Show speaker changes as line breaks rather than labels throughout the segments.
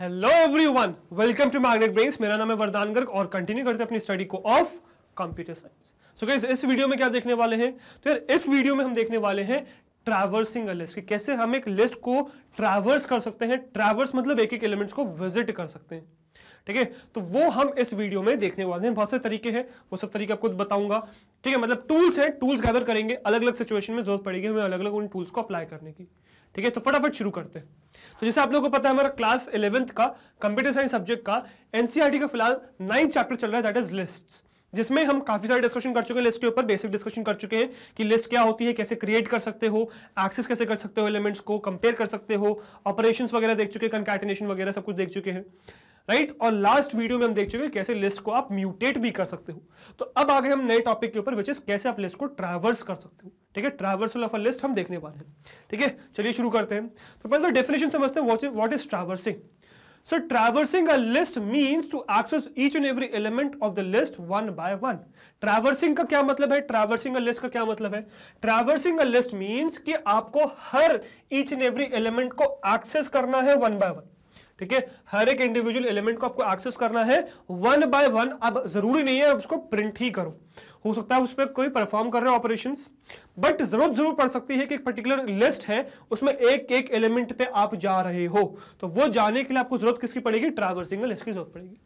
Hello everyone welcome to magnet brains मेरा नाम है वरदान गर्ग और कंटिन्यू करते हैं अपनी स्टडी को of computer science so guys इस वीडियो में क्या देखने वाले हैं तो यार इस वीडियो में हम देखने वाले हैं ट्रैवर्सिंग अ लिस्ट कि कैसे हम एक लिस्ट को ट्रैवर्स कर सकते हैं ट्रैवर्स मतलब एक एक एलिमेंट्स को विजिट कर सकते हैं ठीक है तो वो हम इस वीडियो में देखने वाले हैं बहुत से तरीके हैं वो सब तरीके आपको बताऊंगा ठीक है मतलब टूल्स हैं टूल्स गैदर करेंगे अलग अलग सिचुएशन में जरूरत पड़ेगी हमें अलग अलग उन टूल्स को अप्लाई करने की ठीक है तो फटाफट शुरू करते हैं तो जैसे आप लोगों को पता है हमारा क्लास इलेवेंथ का कंप्यूटर साइंस सब्जेक्ट का एनसीआरटी e का फिलहाल नाइन चैप्टर चल रहा है दैट इज लिस्ट जिसमें हम काफी सारे डिस्कशन कर चुके हैं लिस्ट के ऊपर बेसिक डिस्कशन कर चुके हैं कि लिस्ट क्या होती है कैसे क्रिएट कर सकते हो एक्सेस कैसे कर सकते हो एलिमेंट्स को कंपेयर कर सकते हो ऑपरेशंस वगैरह देख चुके हैं कंकैटिनेशन वगैरह सब कुछ देख चुके हैं राइट right? और लास्ट वीडियो में हम देख चुके हैं कैसे लिस्ट को आप म्यूटेट भी कर सकते हो तो अब आगे हम नए टॉपिक के ऊपर विच इज कैसे आप लिस्ट को ट्रैवर्स कर सकते हो ठीक है ट्रैवर्सल ऑफ अ लिस्ट हम देखने वाले हैं ठीक है चलिए शुरू करते हैं तो पहले तो डेफिनेशन समझते हैं what is traversing so traversing a list means to access each and every element of the list one by one traversing का क्या मतलब है ट्रैवर्सिंग अ लिस्ट का क्या मतलब है ट्रैवर्सिंग अ लिस्ट मींस कि आपको हर ईच एंड एवरी एलिमेंट को एक्सेस करना है वन बाय वन ठीक है हर एक इंडिविजुअल एलिमेंट को आपको एक्सेस करना है वन बाय वन अब जरूरी नहीं है उसको प्रिंट ही करो हो सकता है उस पर कोई परफॉर्म कर रहे हो ऑपरेशन बट जरूरत जरूर पड़ सकती है कि एक पर्टिकुलर लिस्ट है उसमें एक एक एलिमेंट पे आप जा रहे हो तो वो जाने के लिए आपको जरूरत किसकी पड़ेगी ट्रावर्सिंग लिस्ट की जरूरत पड़ेगी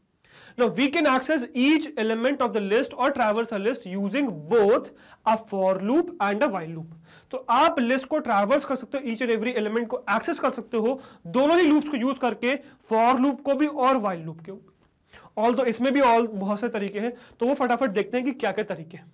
Now we can access each element of the list or traverse a list using both a for loop and a while loop. तो आप लिस्ट को ट्रैवर्स कर सकते हो ईच एंड एवरी एलिमेंट को एक्सेस कर सकते हो दोनों ही लूप्स को यूज करके फॉर लूप को भी और वाइल लूप को भी ऑल तो इसमें भी ऑल बहुत से तरीके हैं तो वो फटाफट देखते हैं कि क्या क्या तरीके हैं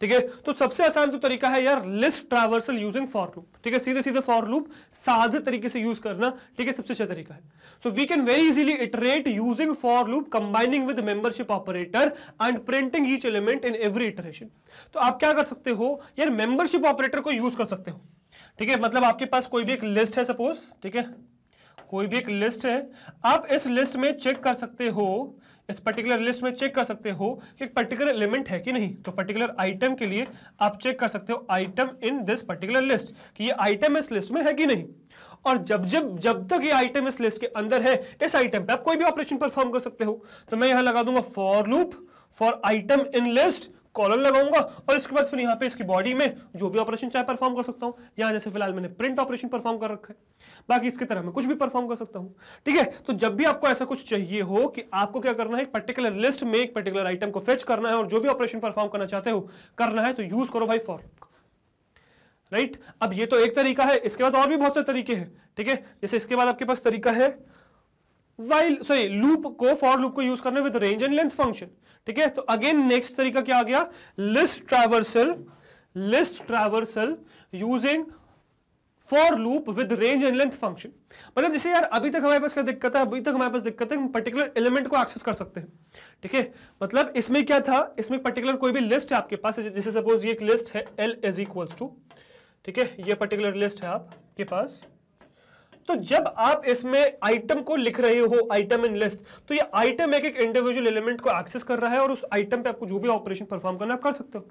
ठीक है तो सबसे आसान तो तरीका है यार list traversal using for loop ठीक है सीधे सीधे फॉर लूप साधे तरीके से यूज करना ठीक है सबसे अच्छा तरीका है so we can very easily iterate using for loop combining with membership operator and printing each element in every iteration तो आप क्या कर सकते हो यार मेंबरशिप ऑपरेटर को यूज कर सकते हो ठीक है मतलब आपके पास कोई भी एक लिस्ट है सपोज ठीक है कोई भी एक लिस्ट है आप इस लिस्ट में चेक कर सकते हो इस पर्टिकुलर लिस्ट में चेक कर सकते हो कि एक पर्टिकुलर एलिमेंट है कि नहीं तो पर्टिकुलर आइटम के लिए आप चेक कर सकते हो item in this particular list कि ये आइटम इस लिस्ट में है कि नहीं और जब जब जब तक ये आइटम इस लिस्ट के अंदर है इस आइटम पे आप कोई भी ऑपरेशन परफॉर्म कर सकते हो तो मैं यहां लगा दूंगा for loop for item in list colon लगाऊंगा और इसके बाद फिर यहाँ पे इसकी बॉडी में जो भी ऑपरेशन चाहे परफॉर्म कर सकता हूँ यहाँ जैसे फिलहाल मैंने प्रिंट ऑपरेशन परफॉर्म कर रखा है बाकी इसके तरह मैं कुछ भी परफॉर्म कर सकता हूँ ठीक है तो जब भी आपको ऐसा कुछ चाहिए हो कि आपको क्या करना है एक पर्टिकुलर लिस्ट में एक पर्टिकुलर आइटम को फेच करना है और जो भी ऑपरेशन परफॉर्म करना चाहते हो करना है तो यूज करो भाई फॉर राइट अब ये तो एक तरीका है इसके बाद और भी बहुत से तरीके हैं ठीक है जैसे इसके बाद आपके पास तरीका है वाइल सॉरी लूप को फॉर लूप को यूज करना with range and length function ठीक है तो अगेन नेक्स्ट तरीका क्या आ गया list traversal list traversal using for loop with range and length function मतलब जैसे यार अभी तक हमारे पास क्या दिक्कत है अभी तक हमारे पास दिक्कत है हम पर्टिकुलर एलिमेंट को एक्सेस कर सकते हैं ठीक है मतलब इसमें क्या था इसमें पर्टिकुलर कोई भी लिस्ट है आपके पास जैसे सपोज ये एक लिस्ट है एल इज इक्वल्स टू ठीक है ये पर्टिकुलर लिस्ट है आपके पास तो जब आप इसमें आइटम को लिख रहे हो आइटम इन लिस्ट तो ये आइटम एक एक इंडिविजुअल एलिमेंट को एक्सेस कर रहा है और उस आइटम पे आपको जो भी ऑपरेशन परफॉर्म करना आप कर सकते हो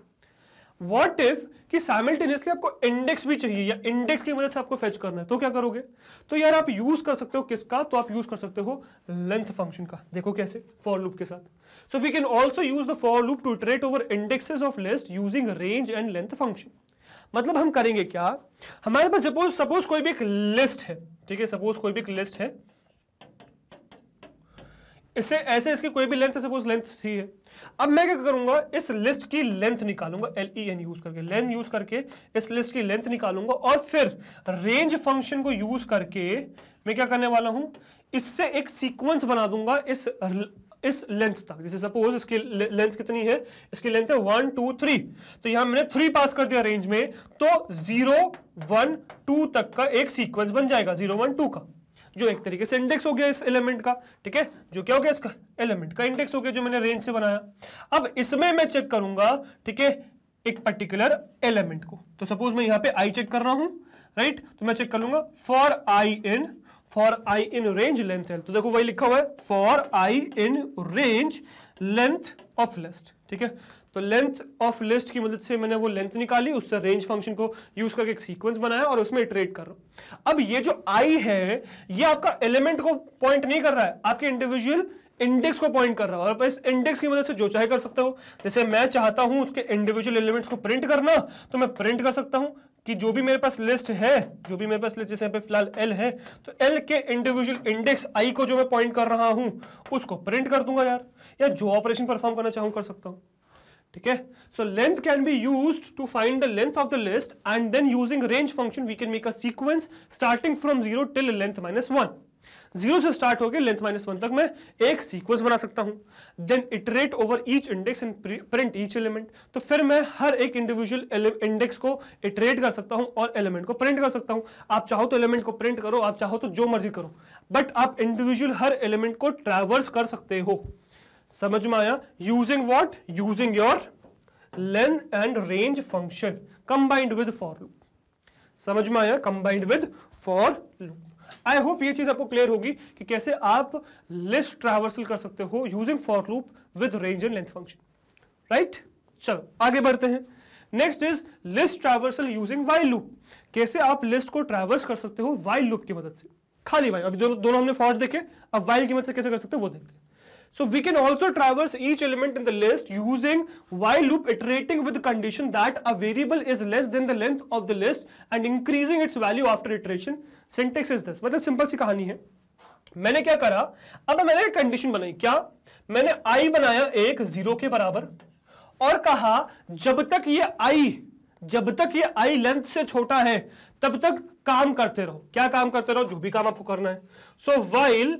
वॉट इफ कि साइमल्टेनियसली आपको इंडेक्स भी चाहिए या इंडेक्स की मदद से आपको फेच करना है तो क्या करोगे तो यार आप यूज कर सकते हो किसका तो आप यूज कर सकते हो लेंथ फंक्शन का देखो कैसे फॉर लूप के साथ so we can also use the for loop to iterate over indexes of list using range and length function मतलब हम करेंगे क्या हमारे पास सपोज सपोज कोई भी एक लिस्ट है ठीक है सपोज कोई भी लिस्ट है इससे ऐसे इसकी कोई भी लेंथ है सपोज लेंथ थ्री है अब मैं क्या करूंगा इस लिस्ट की लेंथ निकालूंगा एल ई एन यूज करके लेंथ यूज करके इस लिस्ट की लेंथ निकालूंगा और फिर रेंज फंक्शन को यूज करके मैं क्या करने वाला हूं इससे एक सीक्वेंस बना दूंगा इस इस लेंथ तक जैसे सपोज इसकी लेंथ कितनी है इसकी लेंथ है वन टू थ्री तो यहां मैंने थ्री पास कर दिया रेंज में तो जीरो वन टू तक का एक सीक्वेंस बन जाएगा जीरो वन टू का जो एक तरीके से इंडेक्स हो गया इस एलिमेंट का ठीक है जो क्या हो गया इसका एलिमेंट का इंडेक्स हो गया जो मैंने रेंज से बनाया अब इसमें मैं चेक करूंगा ठीक है एक पर्टिकुलर एलिमेंट को तो सपोज मैं यहां पे आई चेक कर रहा हूं राइट तो मैं चेक कर लूंगा for I in for I in range length L तो देखो वही लिखा हुआ है for I in range length of list ठीक है तो लेंथ ऑफ लिस्ट की मदद से मैंने वो लेंथ निकाली उससे रेंज फंक्शन को यूज करके एक सीक्वेंस बनाया और उसमें इटरेट कर रहा हूं अब ये जो आई है ये आपका एलिमेंट को पॉइंट नहीं कर रहा है आपके इंडिविजुअल इंडेक्स को पॉइंट कर रहा है और इस इंडेक्स की मदद से जो चाहे कर सकता हूं जैसे मैं चाहता हूं उसके इंडिविजुअल एलिमेंट्स को प्रिंट करना तो मैं प्रिंट कर सकता हूं कि जो भी मेरे पास लिस्ट है जो भी मेरे पास लिस्ट जैसे पे फिलहाल एल है तो एल के इंडिविजुअल इंडेक्स आई को जो मैं पॉइंट कर रहा हूं उसको प्रिंट कर दूंगा यार या जो ऑपरेशन परफॉर्म करना चाहूं कर सकता हूं ठीक है so length can be use to find the length of the list and then using range function we can make a sequence starting from zero till length minus one zero से start होकर length minus one तक मैं एक sequence बना सकता हूं then iterate over each index and print each element तो फिर मैं हर एक इंडिविजुअल इंडेक्स को इटरेट कर सकता हूं और एलिमेंट को प्रिंट कर सकता हूं आप चाहो तो एलिमेंट को प्रिंट करो आप चाहो तो जो मर्जी करो बट आप इंडिविजुअल हर एलिमेंट को ट्रैवर्स कर सकते हो समझ में आया using what using your length and range function combined with for loop समझ में आया combined with for loop I hope ये चीज आपको क्लियर होगी कि कैसे आप लिस्ट ट्रावर्सल कर सकते हो using for loop with range and length function right चलो आगे बढ़ते हैं next is list traversal using while loop कैसे आप लिस्ट को ट्रावर्स कर सकते हो वाइल लूप की मदद से खाली वाइल अभी दोनों दोनों हमने फॉर्ट देखे अब वाइल की मदद से कैसे कर सकते हो वो देखते हैं so we can also traverse each element in the list using while loop iterating with the condition that a variable is less than the length of the list and increasing its value after iteration syntax is this मतलब simple सी कहानी है मैंने क्या करा अब मैंने एक कंडीशन बनाई क्या मैंने आई बनाया एक जीरो के बराबर और कहा जब तक ये आई जब तक ये आई लेंथ से छोटा है तब तक काम करते रहो क्या काम करते रहो जो भी काम आपको करना है so while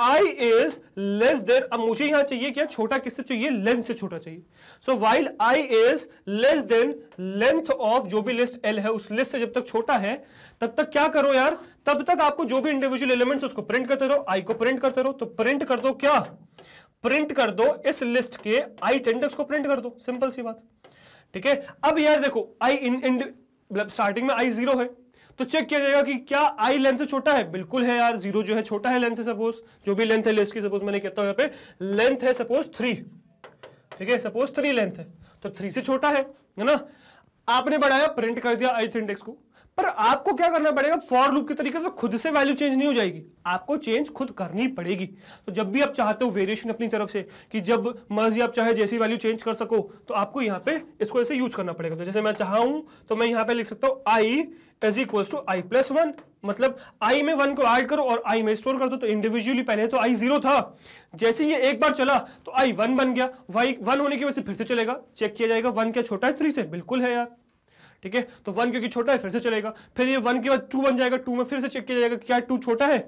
I is less than अब मुझे यहां चाहिए क्या छोटा किससे चाहिए लेंथ से छोटा चाहिए so while I is less than length of जो भी लिस्ट एल है उस लिस्ट से जब तक छोटा है तब तक क्या करो यार तब तक आपको जो भी इंडिविजुअल एलिमेंट उसको प्रिंट करते रहो आई को प्रिंट करते रहो तो प्रिंट कर दो क्या प्रिंट कर दो इस लिस्ट के आई टेंडेक्स को प्रिंट कर दो सिंपल सी बात ठीक है अब यार देखो आई इन मतलब स्टार्टिंग में आई जीरो है तो चेक किया जाएगा कि क्या आई लेंथ से छोटा है बिल्कुल है यार जीरो जो है छोटा है लेंथ से सपोज जो भी लेंथ है लेस की सपोज मैंने कहता हूं यहां पे लेंथ है सपोज थ्री ठीक है सपोज थ्री लेंथ है तो थ्री से छोटा है है ना आपने बढ़ाया प्रिंट कर दिया आई इंडेक्स को पर आपको क्या करना पड़ेगा फॉर लूप के तरीके से खुद से वैल्यू चेंज नहीं हो जाएगी आपको चेंज खुद करनी पड़ेगी तो जब भी आप चाहते हो वेरिएशन अपनी तरफ से कि जब मर्जी आप चाहे जैसी वैल्यू चेंज कर सको तो आपको यहां पे इसको ऐसे यूज करना पड़ेगा तो जैसे मैं चाहूं तो मैं यहाँ पे लिख सकता हूँ I is equal to I plus one मतलब आई में वन को एड करो और आई में स्टोर कर दो तो इंडिविजुअली पहले तो आई जीरो था जैसे ये एक बार चला तो आई वन बन गया वाई वन होने की वजह से फिर से चलेगा चेक किया जाएगा वन क्या छोटा है थ्री से बिल्कुल है यार ठीक है तो वन क्योंकि छोटा है फिर से चलेगा फिर ये वन के बाद टू बन जाएगा टू में फिर से चेक किया जाएगा क्या टू छोटा है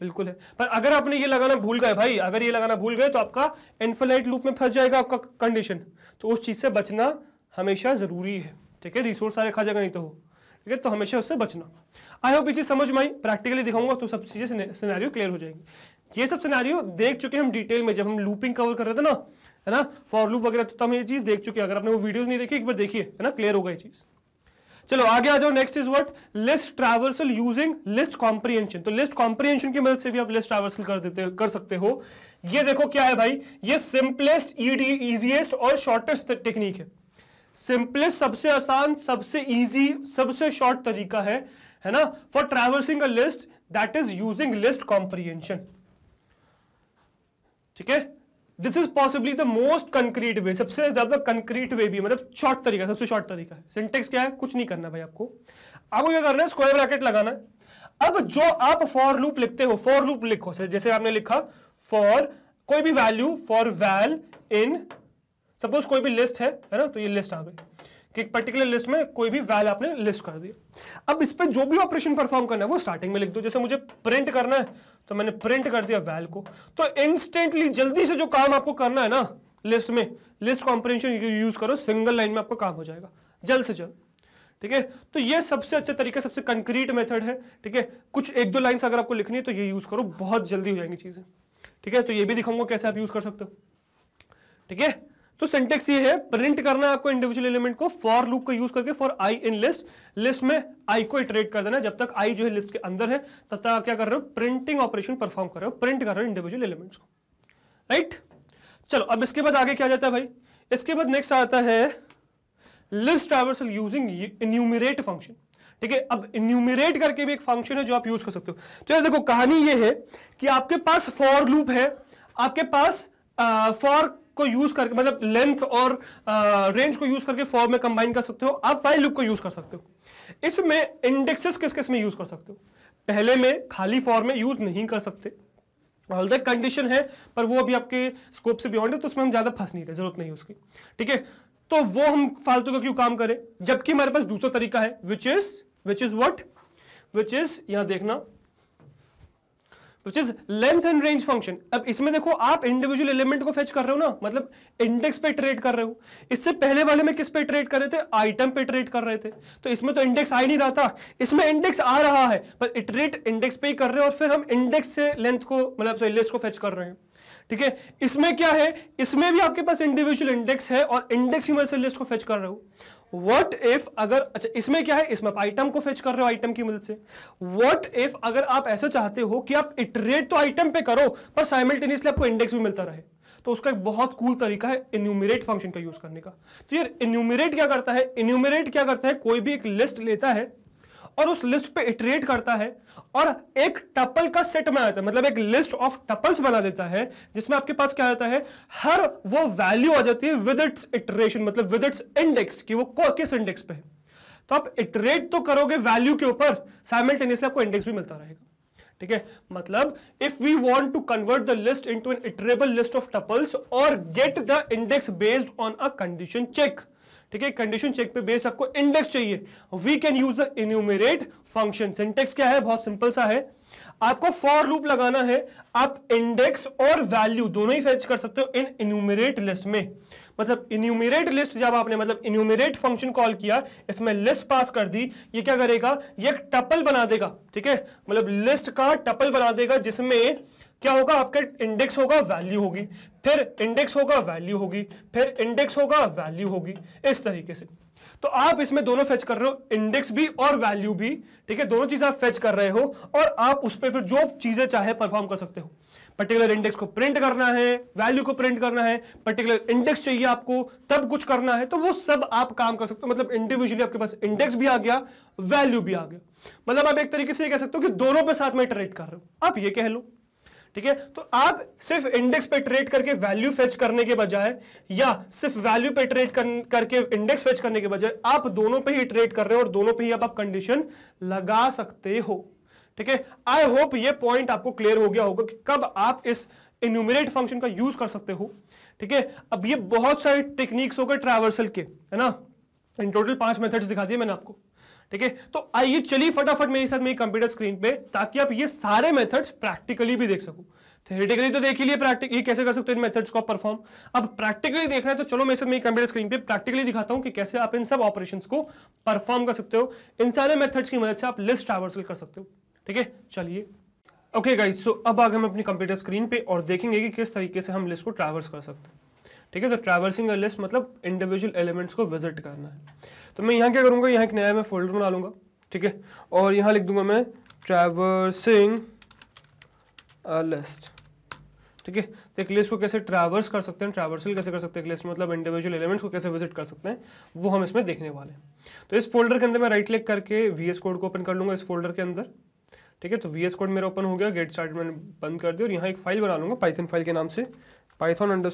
बिल्कुल है पर अगर आपने ये लगाना भूल गए भाई अगर ये लगाना भूल गए तो आपका इन्फेलाइट लूप में फंस जाएगा आपका कंडीशन तो उस चीज़ से बचना हमेशा ज़रूरी है ठीक है रिसोर्स सारे खा जाएगा नहीं तो हो ठीक है तो हमेशा उससे बचना आई होप ये समझ में आई प्रैक्टिकली दिखाऊंगा तो सब चीज़ें सिनेरियो क्लियर हो जाएंगे ये सब सिनेरियो देख चुके हम डिटेल में जब हम लूपिंग कवर कर रहे थे ना है ना फॉर लूप वगैरह तो हम ये चीज़ देख चुके अगर आपने वो वीडियोज़ नहीं देखी एक बार देखिए है ना क्लियर होगा ये चीज़ चलो आगे आ जाओ next is what list traversal using list comprehension तो लिस्ट कॉम्प्रीहेंशन की मदद से भी आप लिस्ट ट्रावर्सल कर देते कर सकते हो ये देखो क्या है भाई ये सिंपलेस्ट इजीएस्ट और शॉर्टेस्ट टेक्निक है सिंपलेस्ट सबसे आसान सबसे इजी सबसे शॉर्ट तरीका है है ना for traversing a list that is using list comprehension ठीक है this is possibly the most concrete way सबसे ज्यादा कंक्रीट वे भी मतलब शॉर्ट तरीका सबसे शॉर्ट तरीका है सिंटेक्स क्या है कुछ नहीं करना भाई आपको आपको क्या करना है स्क्वायर ब्रैकेट लगाना है अब जो आप फॉर लूप लिखते हो फॉर लूप लिखो जैसे आपने लिखा फॉर कोई भी value for val in suppose कोई भी लिस्ट है है ना तो ये लिस्ट आ गई कि पर्टिकुलर लिस्ट में कोई भी वैल आपने लिस्ट कर दिया अब इस पर जो भी ऑपरेशन परफॉर्म करना है वो स्टार्टिंग में लिख दो जैसे मुझे प्रिंट करना है तो मैंने प्रिंट कर दिया वैल को तो इंस्टेंटली जल्दी से जो काम आपको करना है ना लिस्ट में लिस्ट कॉम्प्रेंशन यूज करो सिंगल लाइन में आपका काम हो जाएगा जल्द से जल्द ठीक है तो ये सबसे अच्छा तरीका सबसे कंक्रीट मेथड है ठीक है कुछ एक दो लाइन्स अगर आपको लिखनी है तो ये यूज करो बहुत जल्दी हो जाएंगी चीजें ठीक है तो ये भी दिखाऊंगा कैसे आप यूज कर सकते हो ठीक है तो सिंटेक्स ये है प्रिंट करना है आपको इंडिविजुअल एलिमेंट को फॉर लूप का यूज करके for I in list list में आई को इटरेट कर देना जब तक आई जो है लिस्ट के अंदर है तब तक क्या कर रहे हो प्रिंटिंग ऑपरेशन परफॉर्म कर रहे हो प्रिंट कर रहे हो इंडिविजुअल एलिमेंट्स को राइट चलो अब इसके बाद आगे क्या जाता है भाई इसके बाद नेक्स्ट आता है list traversal using enumerate function ठीक है अब इन्यूमिरेट करके भी एक फंक्शन है जो आप यूज कर सकते हो तो यार देखो कहानी ये है कि आपके पास फॉर लूप है आपके पास फॉर uh, को यूज करके मतलब लेंथ और रेंज को यूज करके फॉर्म में कंबाइन कर सकते हो आप फाइल लुक को यूज कर सकते हो इसमें इंडेक्सेस किस किस में यूज कर सकते हो पहले में खाली फॉर्म में यूज नहीं कर सकते कंडीशन है पर वो अभी आपके स्कोप से बियॉन्ड है तो उसमें हम ज्यादा फंस नहीं रहे जरूरत नहीं उसकी ठीक है तो वो हम फालतू का क्यों काम करें जबकि हमारे पास दूसरा तरीका है which is which is what which is यहां देखना which is length and range function अब इसमें देखो आप इंडिविजुअल एलिमेंट को फेच कर रहे हो ना मतलब इंडेक्स पे ट्रेड कर रहे हो इससे पहले वाले में किस पे ट्रेड कर रहे थे आइटम पे ट्रेड कर रहे थे तो इसमें तो इंडेक्स आ ही नहीं रहा था इसमें इंडेक्स आ रहा है पर इटरेट इंडेक्स पे ही कर रहे हो और फिर हम इंडेक्स से लेंथ को मतलब लिस्ट को फेच कर रहे हैं ठीक है इसमें क्या है इसमें भी आपके पास इंडिविजुअल इंडेक्स है और इंडेक्स ही मैं लिस्ट को फेच कर रहा हूं वट इफ अगर अच्छा इसमें क्या है इसमें आप आइटम को फेच कर रहे हो आइटम की मदद से वट इफ अगर आप ऐसा चाहते हो कि आप इटरेट तो आइटम पे करो पर साइमल्टेनियसली आपको इंडेक्स भी मिलता रहे तो उसका एक बहुत कूल तरीका है इन्यूमिरेट फंक्शन का यूज करने का तो यार इन्यूमिरेट क्या करता है इन्यूमिरेट क्या करता है कोई भी एक लिस्ट लेता है और उस लिस्ट पे इटरेट करता है और एक टपल का सेट बनाता है मतलब एक लिस्ट ऑफ टपल्स बना देता है जिसमें आपके पास क्या आता है हर वो वैल्यू आ जाती है विद इट्स इटरेशन मतलब विद इट्स इंडेक्स कि वो किस इंडेक्स पे है तो आप इटरेट तो करोगे वैल्यू के ऊपर साइमल्टेनियसली आपको इंडेक्स भी मिलता रहेगा ठीक है मतलब if we want to convert the list into an iterable list of tuples और get the index based on a condition check ठीक है कंडीशन चेक पे बेस आपको इंडेक्स चाहिए we can use the enumerate function syntax क्या है बहुत simple सा है आपको फॉर लूप लगाना है आप इंडेक्स और वैल्यू दोनों ही फेच कर सकते हो इन इन्यूमेरेट लिस्ट में मतलब इन्यूमेरेट लिस्ट जब आपने मतलब इन्यूमेरेट फंक्शन कॉल किया इसमें लिस्ट पास कर दी ये क्या करेगा ये टपल बना देगा ठीक है मतलब लिस्ट का टपल बना देगा जिसमें क्या होगा आपका इंडेक्स होगा वैल्यू होगी फिर इंडेक्स होगा वैल्यू होगी फिर इंडेक्स होगा वैल्यू होगी इस तरीके से तो आप इसमें दोनों फेच कर रहे हो इंडेक्स भी और वैल्यू भी ठीक है दोनों चीज आप फेच कर रहे हो और आप उस पर फिर जो चीजें चाहे परफॉर्म कर सकते हो पर्टिकुलर इंडेक्स को प्रिंट करना है वैल्यू को प्रिंट करना है पर्टिकुलर इंडेक्स चाहिए आपको तब कुछ करना है तो वो सब आप काम कर सकते हो मतलब इंडिविजुअली आपके पास इंडेक्स भी आ गया वैल्यू भी आ गया मतलब आप एक तरीके से कह सकते हो कि दोनों पे साथ में ट्रेड कर रहे हो आप ये कह लो ठीक है तो आप सिर्फ इंडेक्स पे ट्रेड करके वैल्यू फेच करने के बजाय या सिर्फ वैल्यू पे ट्रेड कर, करके इंडेक्स फेच करने के बजाय आप दोनों पे ही ट्रेड कर रहे हो और दोनों पे ही आप, कंडीशन लगा सकते हो ठीक है आई होप ये पॉइंट आपको क्लियर हो गया होगा कि कब आप इस इन्यूमिनेट फंक्शन का यूज कर सकते हो ठीक है अब ये बहुत सारे टेक्निक्स हो गए ट्रैवर्सल के है ना इन टोटल पांच मेथड्स दिखा दिए मैंने आपको ठीक है तो आइए चलिए फटाफट मेरे साथ मेरी कंप्यूटर स्क्रीन पे ताकि आप ये सारे मेथड्स प्रैक्टिकली भी देख सको थेरेटिकली तो देख ही लिए प्रैक्टिक ये कैसे कर सकते हो इन मेथड्स को परफॉर्म अब प्रैक्टिकली देख रहे हैं तो चलो मेरे साथ मेरी कंप्यूटर स्क्रीन पे प्रैक्टिकली दिखाता हूं कि कैसे आप इन सब ऑपरेशंस को परफॉर्म कर सकते हो इन सारे मेथड्स की मदद से आप लिस्ट ट्रावर्सल कर सकते हो ठीक है चलिए ओके गाइस सो अब आगे हम अपनी कंप्यूटर स्क्रीन पे और देखेंगे कि किस तरीके से हम लिस्ट को ट्रावर्स कर सकते हैं ठीक है तो ट्रैवलिंग लिस्ट मतलब इंडिविजुअल एलिमेंट्स को विजिट करना है तो मैं यहाँ क्या करूँगा यहाँ एक नया मैं फोल्डर बना लूँगा ठीक है और यहाँ लिख दूंगा मैं ट्रैवर्सिंग लिस्ट ठीक है तो एक लिस्ट को कैसे ट्रैवर्स कर सकते हैं ट्रैवर्सल कैसे कर सकते हैं एक लिस्ट मतलब इंडिविजुअल एलिमेंट्स को कैसे विजिट कर सकते हैं वो हम इसमें देखने वाले हैं तो इस फोल्डर के अंदर मैं राइट क्लिक करके वी कोड को ओपन कर लूँगा इस फोल्डर के अंदर ठीक है तो वी कोड मेरा ओपन हो गया गेट स्टार्ट मैंने बंद कर दिया और यहाँ एक फाइल बना लूँगा पाइथन फाइल के नाम से Python under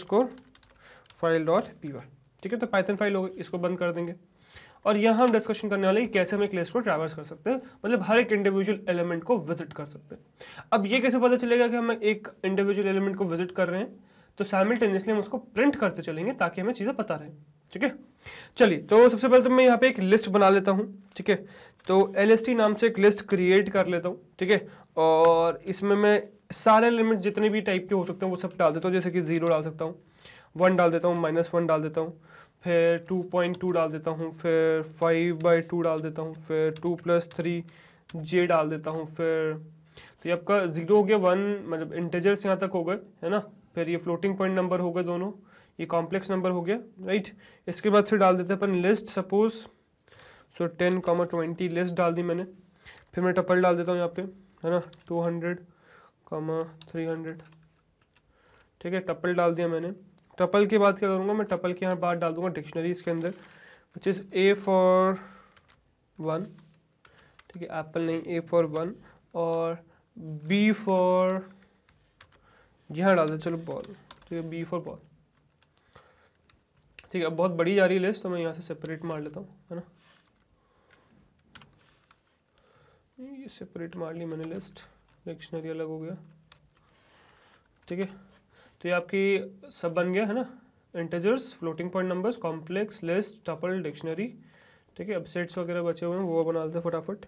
file dot P ठीक है तो पाइथन फाइल होगी इसको बंद कर देंगे और यहाँ हम डिस्कशन करने वाले हैं कैसे हम एक लिस्ट को ट्रैवर्स कर सकते हैं मतलब हर एक इंडिविजुअल एलिमेंट को विजिट कर सकते हैं अब ये कैसे पता चलेगा कि हम एक इंडिविजुअल एलिमेंट को विजिट कर रहे हैं तो साइमल्टेनियसली हम उसको प्रिंट करते चलेंगे ताकि हमें चीज़ें पता रहें ठीक है चलिए तो सबसे पहले तो मैं यहाँ पे एक लिस्ट बना लेता हूँ ठीक है तो एल नाम से एक लिस्ट क्रिएट कर लेता हूँ ठीक है और इसमें मैं सारे एलिमेंट जितने भी टाइप के हो सकते हैं वो सब डाल देता हूँ जैसे कि जीरो डाल सकता हूँ वन डाल देता हूँ माइनस वन डाल देता हूँ फिर टू पॉइंट टू डाल देता हूँ फिर फाइव बाई टू डाल देता हूँ फिर टू प्लस थ्री जे डाल देता हूँ फिर तो ये आपका ज़ीरो हो गया वन मतलब इंटेजर्स यहाँ तक हो गए है ना फिर ये फ्लोटिंग पॉइंट नंबर हो गए दोनों ये कॉम्प्लेक्स नंबर हो गया राइट इसके बाद फिर डाल देते हैं अपन list suppose so ten comma twenty list डाल दी मैंने फिर मैं टपल डाल देता हूँ यहाँ पे है ना two hundred comma three hundred ठीक है टपल डाल दिया मैंने टपल की बात क्या करूँगा मैं टपल की यहाँ बात डाल दूंगा डिक्शनरी इसके अंदर which is A for one ठीक है एप्पल नहीं ए फॉर वन और बी फॉर जी हाँ डाल दे चलो बॉल ठीक है बी फॉर बॉल ठीक है अब बहुत बड़ी जा रही है लिस्ट तो मैं यहाँ से सेपरेट मार लेता हूँ है ना ये सेपरेट मार ली मैंने लिस्ट डिक्शनरी अलग हो गया ठीक है तो ये आपकी सब बन गया है ना integers floating point numbers complex list tuple dictionary ठीक है अब सेट्स वगैरह बचे हुए हैं वो बना लेते हैं फटाफट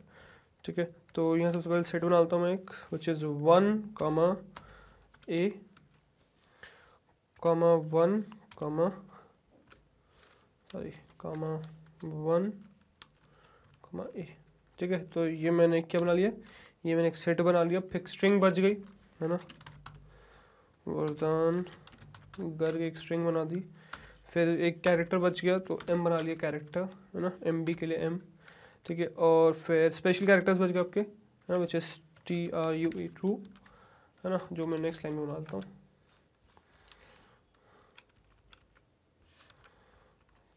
ठीक है तो यहाँ सबसे पहले सेट बना लेता हूँ मैं एक which is one comma A comma one comma sorry comma one comma A ठीक है तो ये मैंने क्या बना लिया ये मैंने एक सेट बना लिया फिक्स स्ट्रिंग बच गई है ना वरदान गर्ग एक स्ट्रिंग बना दी फिर एक कैरेक्टर बच गया तो एम बना लिया कैरेक्टर है ना एम बी के लिए एम ठीक है और फिर स्पेशल कैरेक्टर्स बच गए आपके है ना which is T R U E true है ना जो मैं नेक्स्ट लाइन में बना देता हूँ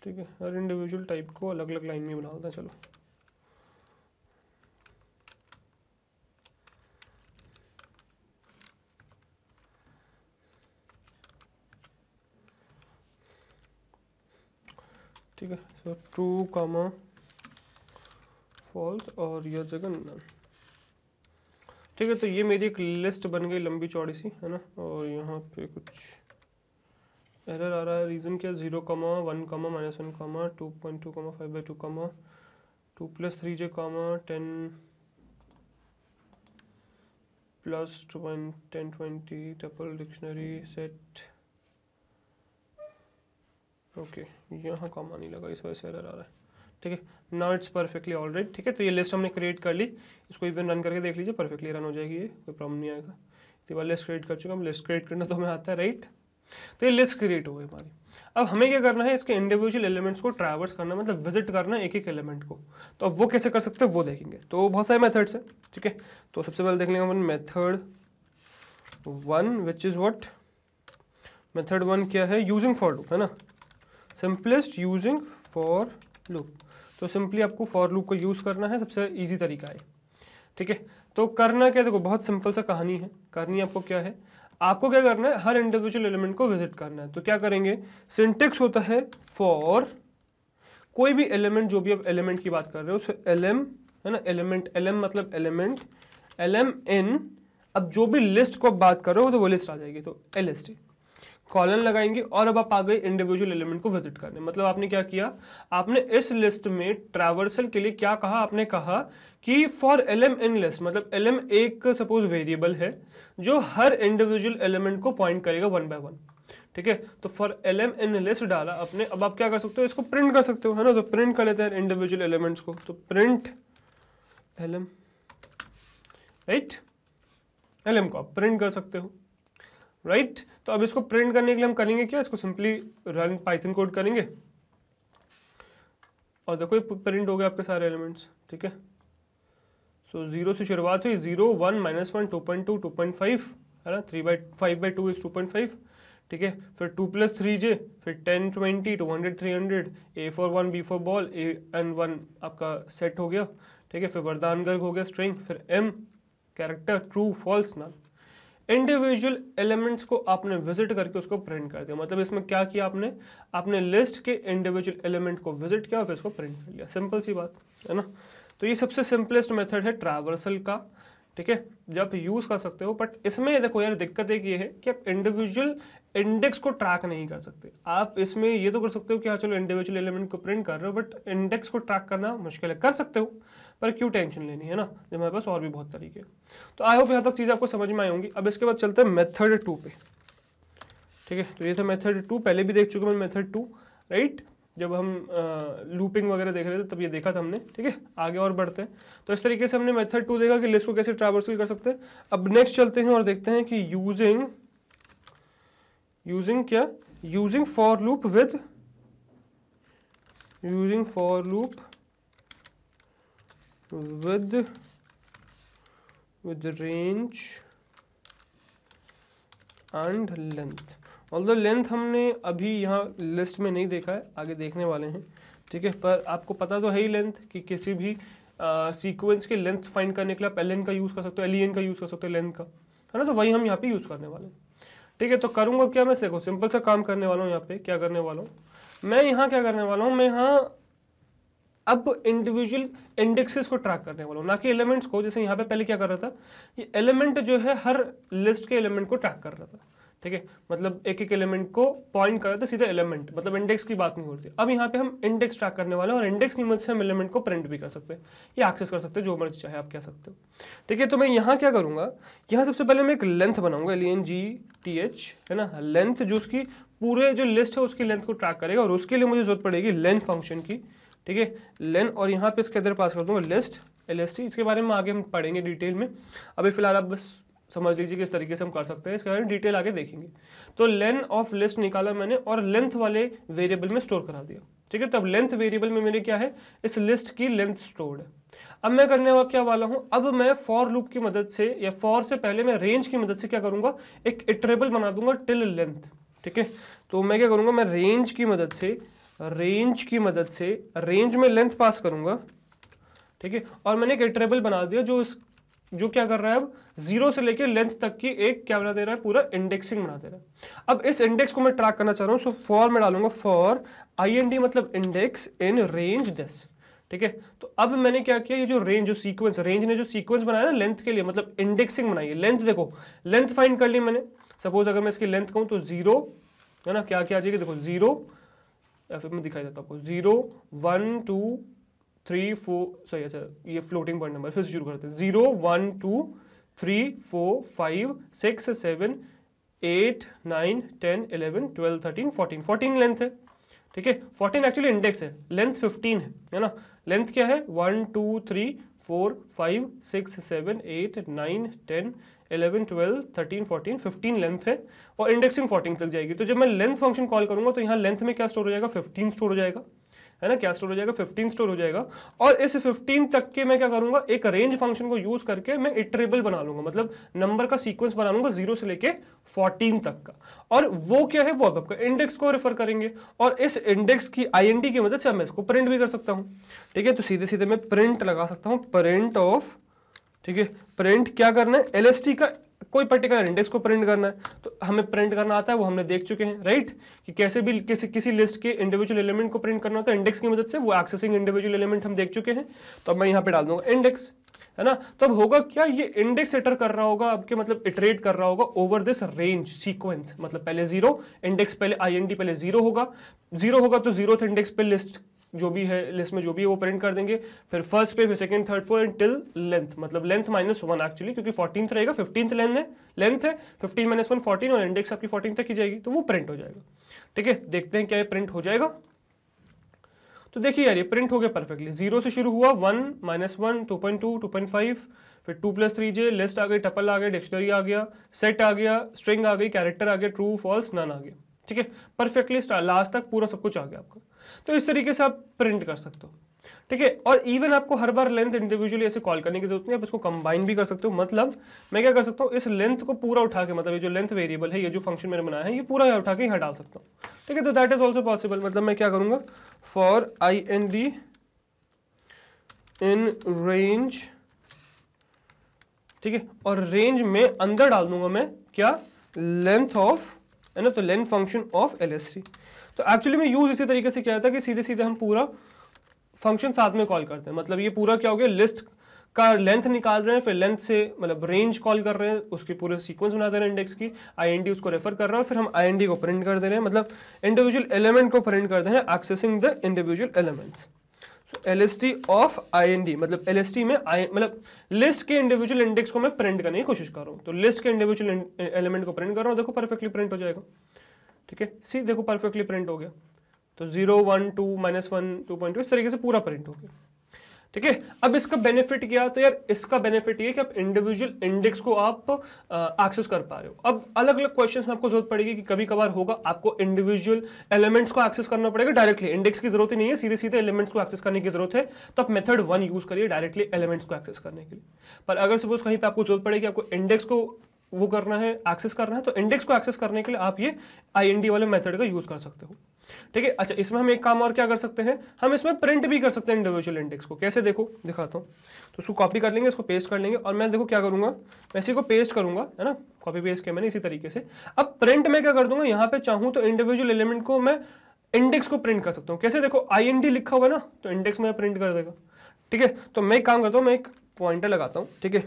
ठीक है हर इंडिविजुअल टाइप को अलग अलग लाइन में बना देता चलो ठीक है सो ट्रू कामा फॉल्स और यह जगह नन ठीक है तो ये मेरी एक लिस्ट बन गई लंबी चौड़ी सी है ना और यहाँ पे कुछ एरर आ रहा है रीज़न क्या zero comma one comma minus one comma two point two comma five by two comma two plus three J comma ten plus one ten twenty tuple dictionary set okay यहाँ comma नहीं लगा इस वजह से error आ रहा है ठीक है नाउ इट्स परफेक्टली ऑलरेडी ठीक है तो ये लिस्ट हमने क्रिएट कर ली इसको इवन रन करके देख लीजिए परफेक्टली रन हो जाएगी ये कोई प्रॉब्लम नहीं आएगा इतनी बार लिस्ट क्रिएट कर चुका हम लिस्ट क्रिएट करना तो हमें आता है राइट तो ये लिस्ट क्रिएट हो गई हमारी अब हमें क्या करना है इसके इंडिविजुअल एलिमेंट्स को ट्रैवर्स करना मतलब विजिट करना एक एक एलिमेंट को तो अब वो कैसे कर सकते हैं वो देखेंगे तो बहुत सारे मेथड्स हैं ठीक है तो सबसे पहले देख लेंगे हम method one which is what method one क्या है यूजिंग फॉर लूप है ना सिंपलेस्ट यूजिंग फॉर लूप तो सिंपली आपको फॉर लूप को यूज़ करना है सबसे ईजी तरीका है ठीक है तो करना क्या देखो बहुत सिंपल सा कहानी है करनी आपको क्या है आपको क्या करना है हर इंडिविजुअल एलिमेंट को विजिट करना है तो क्या करेंगे सिंटेक्स होता है फॉर कोई भी एलिमेंट जो भी आप एलिमेंट की बात कर रहे हो उसे एलएम है ना एलिमेंट एम मतलब एलिमेंट एम इन अब जो भी लिस्ट को आप बात कर रहे हो तो वो लिस्ट आ जाएगी तो एल एस टी कॉलन लगाएंगे और अब आप आ गए इंडिविजुअल एलिमेंट को विजिट करने मतलब आपने क्या किया आपने इस लिस्ट में ट्रैवर्सल के लिए क्या कहा आपने कहा कि for L M in list मतलब एल एम एक सपोज वेरिएबल है जो हर इंडिविजुअल एलिमेंट को पॉइंट करेगा वन बाय वन ठीक है तो for L M in list डाला आपने अब आप क्या कर सकते हो इसको प्रिंट कर सकते हो है ना तो प्रिंट कर लेते हैं इंडिविजुअल एलिमेंट को तो print L M right L M को आप प्रिंट कर सकते हो राइट right? तो अब इसको प्रिंट करने के लिए हम करेंगे क्या इसको सिंपली रन पाइथन कोड करेंगे और देखो ये प्रिंट हो गया आपके सारे एलिमेंट्स ठीक है सो जीरो से शुरुआत हुई zero one minus one two point two two point five है ना three by five by two is two point five ठीक है फिर टू प्लस थ्री जे फिर ten twenty two hundred three hundred A for one B for ball A N one आपका set हो गया ठीक है फिर वरदान गर्ग हो गया स्ट्रिंग फिर एम कैरेक्टर ट्रू फॉल्स ना इंडिविजुअल एलिमेंट्स को आपने विजिट करके उसको प्रिंट कर दिया मतलब इसमें क्या किया आपने आपने लिस्ट के इंडिविजुअल एलिमेंट को विजिट किया और फिर उसको प्रिंट कर लिया सिंपल सी बात है ना तो ये सबसे सिंपलेस्ट मेथड है ट्रावर्सल का ठीक है जब आप यूज़ कर सकते हो बट इसमें देखो यार दिक्कत एक ये है कि आप इंडिविजुअल इंडेक्स को ट्रैक नहीं कर सकते आप इसमें ये तो कर सकते हो कि हाँ चलो इंडिविजुअल एलिमेंट को प्रिंट कर रहे हो बट इंडेक्स को ट्रैक करना मुश्किल है कर सकते हो पर क्यों टेंशन लेनी है ना जब हमारे पास और भी बहुत तरीके तो आई होप यहाँ तक चीज़ आपको समझ में आई होंगी अब इसके बाद चलते हैं मेथड टू पे ठीक है तो ये था मेथड टू पहले भी देख चुके हैं मेथड टू राइट जब हम लूपिंग वगैरह देख रहे थे तब ये देखा था हमने ठीक है आगे और बढ़ते हैं तो इस तरीके से हमने मेथड टू देखा कि लिस्ट को कैसे ट्रावर्सल कर सकते हैं अब नेक्स्ट चलते हैं और देखते हैं कि यूजिंग यूजिंग क्या using for loop with using for loop with range and length all the length हमने अभी यहाँ लिस्ट में नहीं देखा है आगे देखने वाले हैं ठीक है पर आपको पता तो है ही लेंथ कि किसी भी सीक्वेंस के लेंथ फाइंड करने के लिए आप एल का यूज़ कर सकते हो एल का यूज़ कर सकते हो लेंथ का है ना तो वही हम यहाँ पे यूज़ करने वाले हैं ठीक है तो करूंगा क्या मैं देखो सिंपल सा काम करने वाला हूँ यहाँ पे क्या करने वाला हूँ मैं यहाँ क्या करने वाला हूँ मैं यहाँ अब इंडिविजुअल इंडेक्सेस को ट्रैक करने वाला हूं ना कि एलिमेंट्स को जैसे यहां पे पहले क्या कर रहा था ये एलिमेंट जो है हर लिस्ट के एलिमेंट को ट्रैक कर रहा था ठीक है मतलब एक एक एलिमेंट को पॉइंट कर देते सीधे एलिमेंट मतलब इंडेक्स की बात नहीं होती अब यहाँ पे हम इंडेक्स ट्रैक करने वाले हैं और इंडेक्स की मदद से हम एलिमेंट को प्रिंट भी कर सकते हैं या एक्सेस कर सकते हैं जो मर्जी चाहे आप कह सकते हो ठीक है तो मैं यहाँ क्या करूँगा यहाँ सबसे पहले मैं एक लेंथ बनाऊंगा L N G T H है ना लेंथ जो उसकी पूरे जो लिस्ट है उसकी लेंथ को ट्रैक करेगा और उसके लिए मुझे जरूरत पड़ेगी लेंथ फंक्शन की ठीक है लेंथ और यहाँ पे इसके अंदर पास कर दूंगा लिस्ट एल इसके बारे में आगे हम पढ़ेंगे डिटेल में अभी फिलहाल आप बस समझ लीजिए किस तरीके से हम कर सकते हैं इसके बारे में डिटेल आगे देखेंगे तो लेन ऑफ लिस्ट निकाला मैंने और लेंथ वाले वेरिएबल में स्टोर करा दिया ठीक है तब लेंथ वेरिएबल में मेरे क्या है इस लिस्ट की लेंथ स्टोर्ड है अब मैं करने वाला क्या वाला हूं अब मैं फॉर लूप की मदद से या फॉर से पहले मैं रेंज की मदद से क्या करूंगा एक इटरेबल बना दूंगा टिल लेंथ ठीक है तो मैं क्या करूंगा मैं रेंज की मदद से रेंज की मदद से रेंज में लेंथ पास करूंगा ठीक है और मैंने एक इटरेबल बना दिया जो इस जो क्या कर रहा है अब जीरो से लेकर लेंथ तक की एक क्या बना दे रहा है पूरा इंडेक्सिंग बना दे रहा है अब इस इंडेक्स को मैं ट्रैक करना चाह रहा हूँ सो फॉर में डालूंगा फॉर आई एन डी मतलब इंडेक्स इन रेंज दिस ठीक है तो अब मैंने क्या किया ये जो रेंज जो सीक्वेंस रेंज ने जो सीक्वेंस बनाया ना लेंथ के लिए मतलब इंडेक्सिंग बनाई है लेंथ देखो लेंथ फाइंड कर ली मैंने सपोज अगर मैं इसकी लेंथ कहूँ तो जीरो है ना क्या क्या आ जाएगी देखो जीरो या फिर मैं दिखाई देता हूँ आपको zero one two three four sorry अच्छा ये फ्लोटिंग पॉइंट नंबर फिर से शुरू करते हैं zero one two three four five six seven eight nine ten eleven twelve thirteen fourteen fourteen length है ठीक है फोर्टीन एक्चुअली इंडेक्स है लेंथ फिफ्टीन है है ना लेंथ क्या है one two three four five six seven eight nine ten eleven twelve thirteen fourteen fifteen length है और इंडेक्सिंग फोर्टीन तक जाएगी तो जब मैं लेंथ फंक्शन कॉल करूंगा तो यहाँ लेंथ में क्या स्टोर हो जाएगा फिफ्टीन स्टोर हो जाएगा है ना क्या स्टोर हो जाएगा फिफ्टीन स्टोर हो जाएगा और इस फिफ्टीन तक के मैं क्या करूंगा एक रेंज फंक्शन को यूज करके मैं इटरेबल बना लूंगा मतलब नंबर का सीक्वेंस बना लूंगा जीरो से लेके फोर्टीन तक का और वो क्या है वो अब आपका इंडेक्स को रेफर करेंगे और इस इंडेक्स की आई की मदद से मैं इसको प्रिंट भी कर सकता हूँ ठीक है तो सीधे सीधे मैं प्रिंट लगा सकता हूँ प्रिंट ऑफ ठीक है प्रिंट क्या करना है एल का कोई पर्टिकुलर इंडेक्स को प्रिंट करना है तो हमें प्रिंट करना आता है वो हमने देख चुके हैं राइट कि कैसे भी किसी किसी लिस्ट के इंडिविजुअल एलिमेंट को प्रिंट करना होता है इंडेक्स की मदद से वो एक्सेसिंग इंडिविजुअल एलिमेंट हम देख चुके हैं तो अब मैं यहाँ पे डाल दूंगा इंडेक्स है ना तो अब होगा क्या ये इंडेक्स एटर कर रहा होगा आपके मतलब इटरेट कर रहा होगा ओवर दिस रेंज सीक्वेंस मतलब पहले जीरो इंडेक्स पहले आई पहले जीरो होगा जीरो होगा तो जीरो इंडेक्स पे लिस्ट जो भी है लिस्ट में जो भी है वो प्रिंट कर देंगे फिर फर्स्ट पे फिर second third four and till length मतलब लेंथ माइनस वन एक्चुअली क्योंकि फोर्टीन रहेगा फिफ्टीन लेंथ है लेंथ है फिफ्टीन माइनस वन फोर्टीन और इंडेक्स आपकी फोर्टीन तक की जाएगी तो वो प्रिंट हो जाएगा ठीक है देखते हैं क्या ये प्रिंट हो जाएगा तो देखिए यार ये प्रिंट हो गया परफेक्टली जीरो से शुरू हुआ one minus one two point two two point five फिर two plus three J list आ गई टपल आ गया डिक्शनरी आ गया सेट आ गया स्ट्रिंग आ गई कैरेक्टर आ गया ट्रू फॉल्स नन आ गया ठीक है परफेक्टली लास्ट तक पूरा सब कुछ आ गया आपका तो इस तरीके से आप प्रिंट कर सकते हो ठीक है और इवन आपको हर बार लेंथ इंडिविजुअली ऐसे कॉल करने की जरूरत नहीं आप इसको कंबाइन भी कर सकते हो मतलब मैं क्या कर सकता हूँ इस लेंथ को पूरा उठा के मतलब ये जो लेंथ वेरिएबल है ये जो फंक्शन मैंने बनाया है ये पूरा उठा के यहाँ डाल सकता हूँ ठीक है तो दैट इज ऑल्सो पॉसिबल मतलब मैं क्या करूँगा for I N D in range ठीक है और रेंज में अंदर डाल दूंगा मैं क्या लेंथ ऑफ है ना तो length function of L S C तो एक्चुअली में यूज इसी तरीके से किया जाता है कि सीधे सीधे हम पूरा फंक्शन साथ में कॉल करते हैं मतलब ये पूरा क्या हो गया लिस्ट का लेंथ निकाल रहे हैं फिर लेंथ से मतलब रेंज कॉल कर रहे हैं उसके पूरे सीक्वेंस बना दे रहे हैं इंडेक्स की आईएनडी उसको रेफर कर रहा है फिर हम आईएनडी को प्रिंट कर दे रहे हैं मतलब इंडिविजुअल एलिमेंट को प्रिंट कर दे रहे हैं accessing the individual elements so L S T of I मतलब एल में आई मतलब लिस्ट के इंडिविजुअल इंडेक्स को मैं प्रिंट करने की कोशिश कर रहा हूँ तो लिस्ट के इंडिविजुअल एलिमेंट को प्रिंट कर रहा हूँ देखो परफेक्टली प्रिंट हो जाएगा ठीक है सी देखो परफेक्टली प्रिंट हो गया तो zero one two minus one two point two इस तरीके से पूरा प्रिंट हो गया ठीक है अब इसका बेनिफिट क्या तो यार इसका बेनिफिट ये कि आप इंडिविजुअल इंडेक्स को आप एक्सेस कर पा रहे हो अब अलग अलग क्वेश्चंस में आपको जरूरत पड़ेगी कि कभी कभार होगा आपको इंडिविजुअल एलिमेंट्स को एक्सेस करना पड़ेगा डायरेक्टली इंडेक्स की जरूरत ही नहीं है सीधे सीधे एलिमेंट्स को एक्सेस करने की जरूरत है तो आप मेथड वन यूज करिए डायरेक्टली एलिमेंट्स को एक्सेस करने के लिए पर अगर सपोज कहीं पर आपको जरूरत पड़ेगी आपको इंडेक्स को वो करना है एक्सेस करना है तो इंडेक्स को एक्सेस करने के लिए आप ये आई वाले मेथड का यूज कर सकते हो ठीक है अच्छा इसमें हम एक काम और क्या कर सकते हैं हम इसमें प्रिंट भी कर सकते हैं इंडिविजुअल इंडेक्स को कैसे देखो दिखाता हूँ तो उसको कॉपी कर लेंगे इसको पेस्ट कर लेंगे और मैं देखो क्या करूंगा मैं इसी को पेस्ट करूंगा है ना कॉपी पेस्ट किया मैंने इसी तरीके से अब प्रिंट में क्या कर दूंगा यहाँ पे चाहूँ तो इंडिविजुअल एलिमेंट को मैं इंडेक्स को प्रिंट कर सकता हूँ कैसे देखो आई लिखा हुआ है ना तो इंडेक्स में प्रिंट कर देगा ठीक है तो मैं एक काम करता हूँ मैं एक पॉइंटर लगाता हूँ ठीक है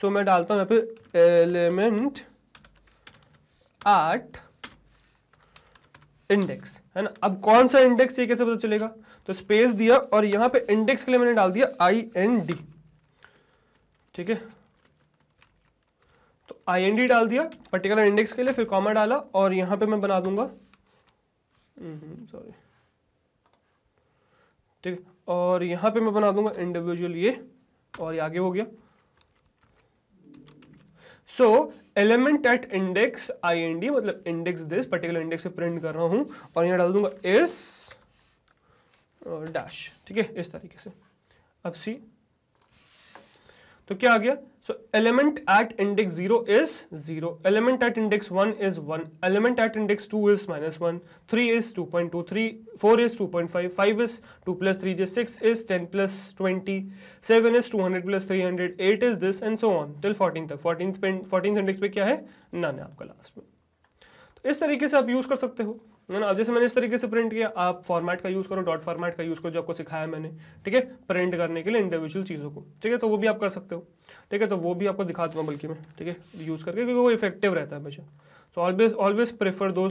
सो मैं डालता हूँ यहाँ पे एलिमेंट एट इंडेक्स है ना अब कौन सा इंडेक्स ये कैसे पता चलेगा तो स्पेस दिया और यहाँ पे इंडेक्स के लिए मैंने डाल दिया आई एन डी ठीक है तो आई एन डी डाल दिया पर्टिकुलर इंडेक्स के लिए फिर कॉमा डाला और यहाँ पे मैं बना दूंगा सॉरी हम्म, ठीक है और यहाँ पे मैं बना दूंगा इंडिविजुअल ये और ये आगे हो गया so element at index I N D मतलब इंडेक्स दिस पर्टिकुलर इंडेक्स से प्रिंट कर रहा हूं और यहां डाल दूंगा इस डैश ठीक है इस तरीके से अब सी तो क्या आ गया so element at index zero is zero element at index one is one element at index two is minus one three is two point two three four is two point five five is two plus three J six is ten plus twenty seven is two hundred plus three hundred eight is this and so on till fourteen तक fourteen fourteen index पे क्या है none है आपका last में तो इस तरीके से आप यूज कर सकते हो है ना अब जैसे मैंने इस तरीके से प्रिंट किया आप फॉर्मेट का यूज़ करो डॉट फॉर्मेट का यूज़ करो जो आपको सिखाया मैंने ठीक है प्रिंट करने के लिए इंडिविजुअल चीज़ों को ठीक है तो वो भी आप कर सकते हो ठीक है तो वो भी आपको दिखा दूंगा बल्कि मैं ठीक है यूज़ करके क्योंकि वो इफेक्टिव रहता है हमेशा so always always prefer the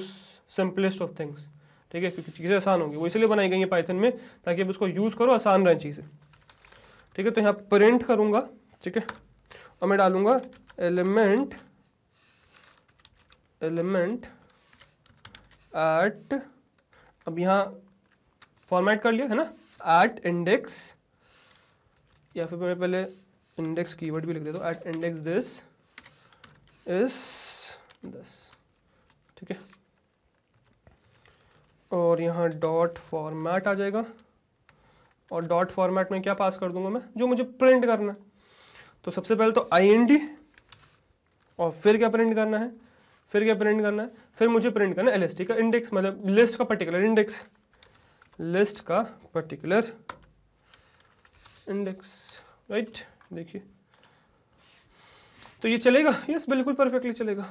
simplest of things ठीक है क्योंकि चीज़ें आसान होंगी वो इसलिए बनाई गई हैं पाइथन में ताकि आप उसको यूज़ करो आसान रहें चीज़ें ठीक है तो यहाँ प्रिंट करूंगा ठीक है और मैं डालूंगा एलिमेंट एलिमेंट एट अब यहाँ फॉर्मेट कर लिया है ना एट इंडेक्स या फिर मैं पहले इंडेक्स कीवर्ड भी लिख देता हूँ एट इंडेक्स दिस इज दस ठीक है और यहाँ डॉट फॉर्मेट आ जाएगा और डॉट फॉर्मेट में क्या पास कर दूंगा मैं जो मुझे प्रिंट करना है तो सबसे पहले तो आई एन डी और फिर क्या प्रिंट करना है फिर क्या प्रिंट करना है फिर मुझे प्रिंट करना है एल का इंडेक्स मतलब लिस्ट का पर्टिकुलर इंडेक्स लिस्ट का पर्टिकुलर इंडेक्स राइट देखिए तो ये चलेगा यस बिल्कुल परफेक्टली चलेगा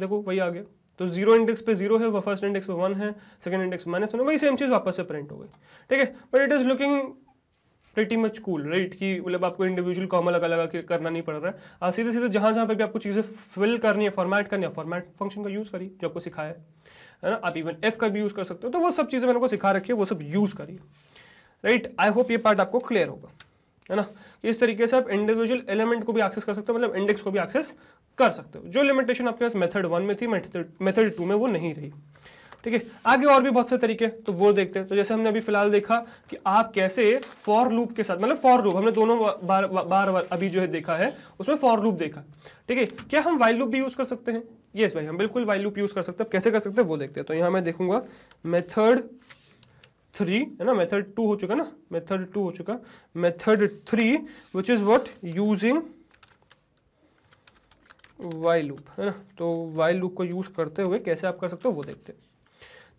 देखो वही आ गया तो जीरो इंडेक्स पे जीरो है फर्स्ट इंडेक्स पे वन है सेकंड इंडेक्स माइनस वन है वही सेम चीज़ वापस से प्रिंट हो गई ठीक है but it is looking pretty much cool right कि मतलब आपको इंडिविजुअल कॉमा लगा लगा के करना नहीं पड़ रहा है सीधे सीधे जहाँ जहाँ पे भी आपको चीज़ें फिल करनी है फॉर्मेट करनी है फॉर्मेट फंक्शन का यूज़ करिए जो आपको सिखाया है ना आप इवन एफ का भी यूज़ कर सकते हो तो वो सब चीज़ें मैंने सिखा रखी है वो सब यूज़ करिए राइट आई होप ये पार्ट आपको क्लियर होगा है ना इस तरीके से आप इंडिविजुअल एलिमेंट को भी एक्सेस कर सकते हो मतलब इंडेक्स को भी एक्सेस कर सकते हो जो लिमिटेशन आपके पास मेथड वन में थी मेथड टू में वो नहीं रही ठीक है आगे और भी बहुत से तरीके तो वो देखते हैं तो जैसे हमने अभी फिलहाल देखा कि आप कैसे फॉर लूप के साथ मतलब फॉर लूप हमने दोनों बार बार बार अभी जो है देखा है उसमें फॉर लूप देखा ठीक है क्या हम वाइल लूप भी यूज़ कर सकते हैं येस भाई हम बिल्कुल वाइल लूप यूज़ कर सकते हैं कैसे कर सकते हैं वो देखते हैं तो यहाँ मैं देखूंगा मेथड थ्री है ना मेथड टू हो चुका ना मेथड टू हो चुका method three which is what using while loop है ना तो वाई लूप को यूज़ करते हुए कैसे आप कर सकते हो वो देखते हैं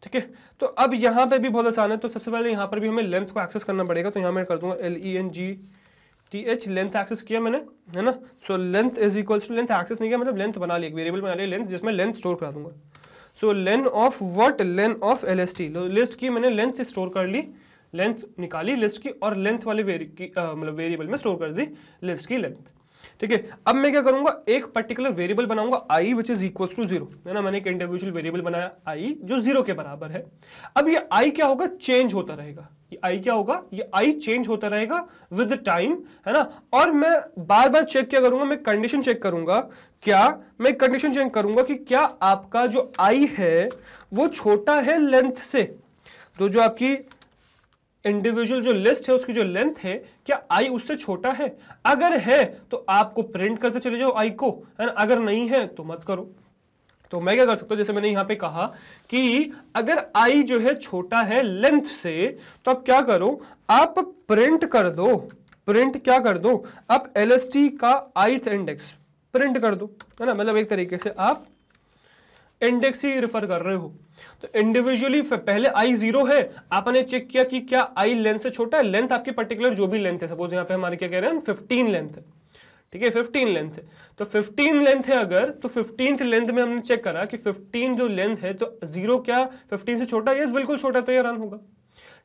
ठीक है तो अब यहाँ पे भी बहुत आसान है तो सबसे पहले यहाँ पर भी हमें लेंथ को एक्सेस करना पड़ेगा तो यहाँ मैं कर दूंगा L E N G T H length access किया मैंने है ना so length is equal to length access नहीं किया मतलब लेंथ बना ली एक वेरिएबल बना लिया लेंथ जिसमें लेंथ स्टोर करा दूंगा so length of what length of L S T list की मैंने लेंथ स्टोर कर ली लेंथ निकाली लिस्ट की और लेंथ वाले वेरी मतलब वेरिएबल में स्टोर कर दी लिस्ट की लेंथ ठीक है अब मैं क्या करूंगा एक पर्टिकुलर वेरिएबल बनाऊंगा I which is equal to zero है ना मैंने एक इंडिविजुअल वेरिएबल बनाया आई जो जीरो के बराबर है अब ये आई क्या होगा चेंज होता रहेगा ये आई क्या होगा ये आई चेंज होता रहेगा विद टाइम है ना और मैं बार बार चेक क्या करूंगा मैं कंडीशन चेक करूंगा क्या मैं कंडीशन चेक करूंगा कि क्या आपका जो आई है वो छोटा है लेंथ से तो जो आपकी इंडिविजुअल जो लिस्ट है उसकी जो लेंथ है क्या आई उससे छोटा है अगर है तो आपको प्रिंट करते चले जाओ आई को है ना अगर नहीं है तो मत करो तो मैं क्या कर सकता हूं जैसे मैंने यहां पे कहा कि अगर आई जो है छोटा है लेंथ से तो आप क्या करो आप प्रिंट कर दो प्रिंट क्या कर दो आप एल का आईथ इंडेक्स प्रिंट कर दो है ना मतलब एक तरीके से आप इंडेक्स ही रिफर कर रहे हो तो इंडिविजुअली पहले आई जीरो है आपने चेक किया कि क्या आई लेंथ से छोटा है लेंथ आपकी पर्टिकुलर जो भी लेंथ है सपोज यहां पे हमारे क्या कह रहे हैं फिफ्टीन लेंथ है ठीक है फिफ्टीन लेंथ है तो फिफ्टीन लेंथ है अगर तो फिफ्टींथ लेंथ में हमने चेक करा कि फिफ्टीन जो लेंथ है तो जीरो क्या फिफ्टीन से छोटा यस बिल्कुल छोटा तो ये रन होगा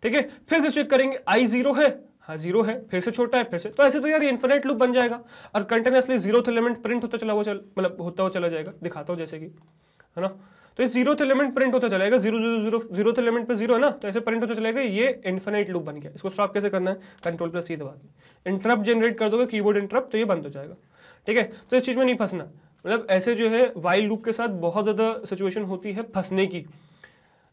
ठीक है फिर से चेक करेंगे आई जीरो है हाँ जीरो है फिर से छोटा है फिर से तो ऐसे तो यार इन्फिनेट लूप बन जाएगा और कंटिन्यूसली जीरो एलिमेंट प्रिंट होता चला हुआ चल मतलब होता हुआ चला जाएगा दिखाता हूँ जैसे कि है ना तो ये जीरोथ एलिमेंट प्रिंट होता चलेगा zero zero zero zeroth element पे जीरो है ना तो ऐसे प्रिंट होता चलेगा ये इन्फिनाइट लूप बन गया इसको स्टॉप कैसे करना है कंट्रोल प्लस सी दबा के इंटरप्ट जनरेट कर दोगे कीबोर्ड इंटरप्ट तो ये बंद हो जाएगा ठीक है तो इस चीज़ में नहीं फंसना मतलब ऐसे जो है वाइल लूप के साथ बहुत ज़्यादा सिचुएशन होती है फंसने की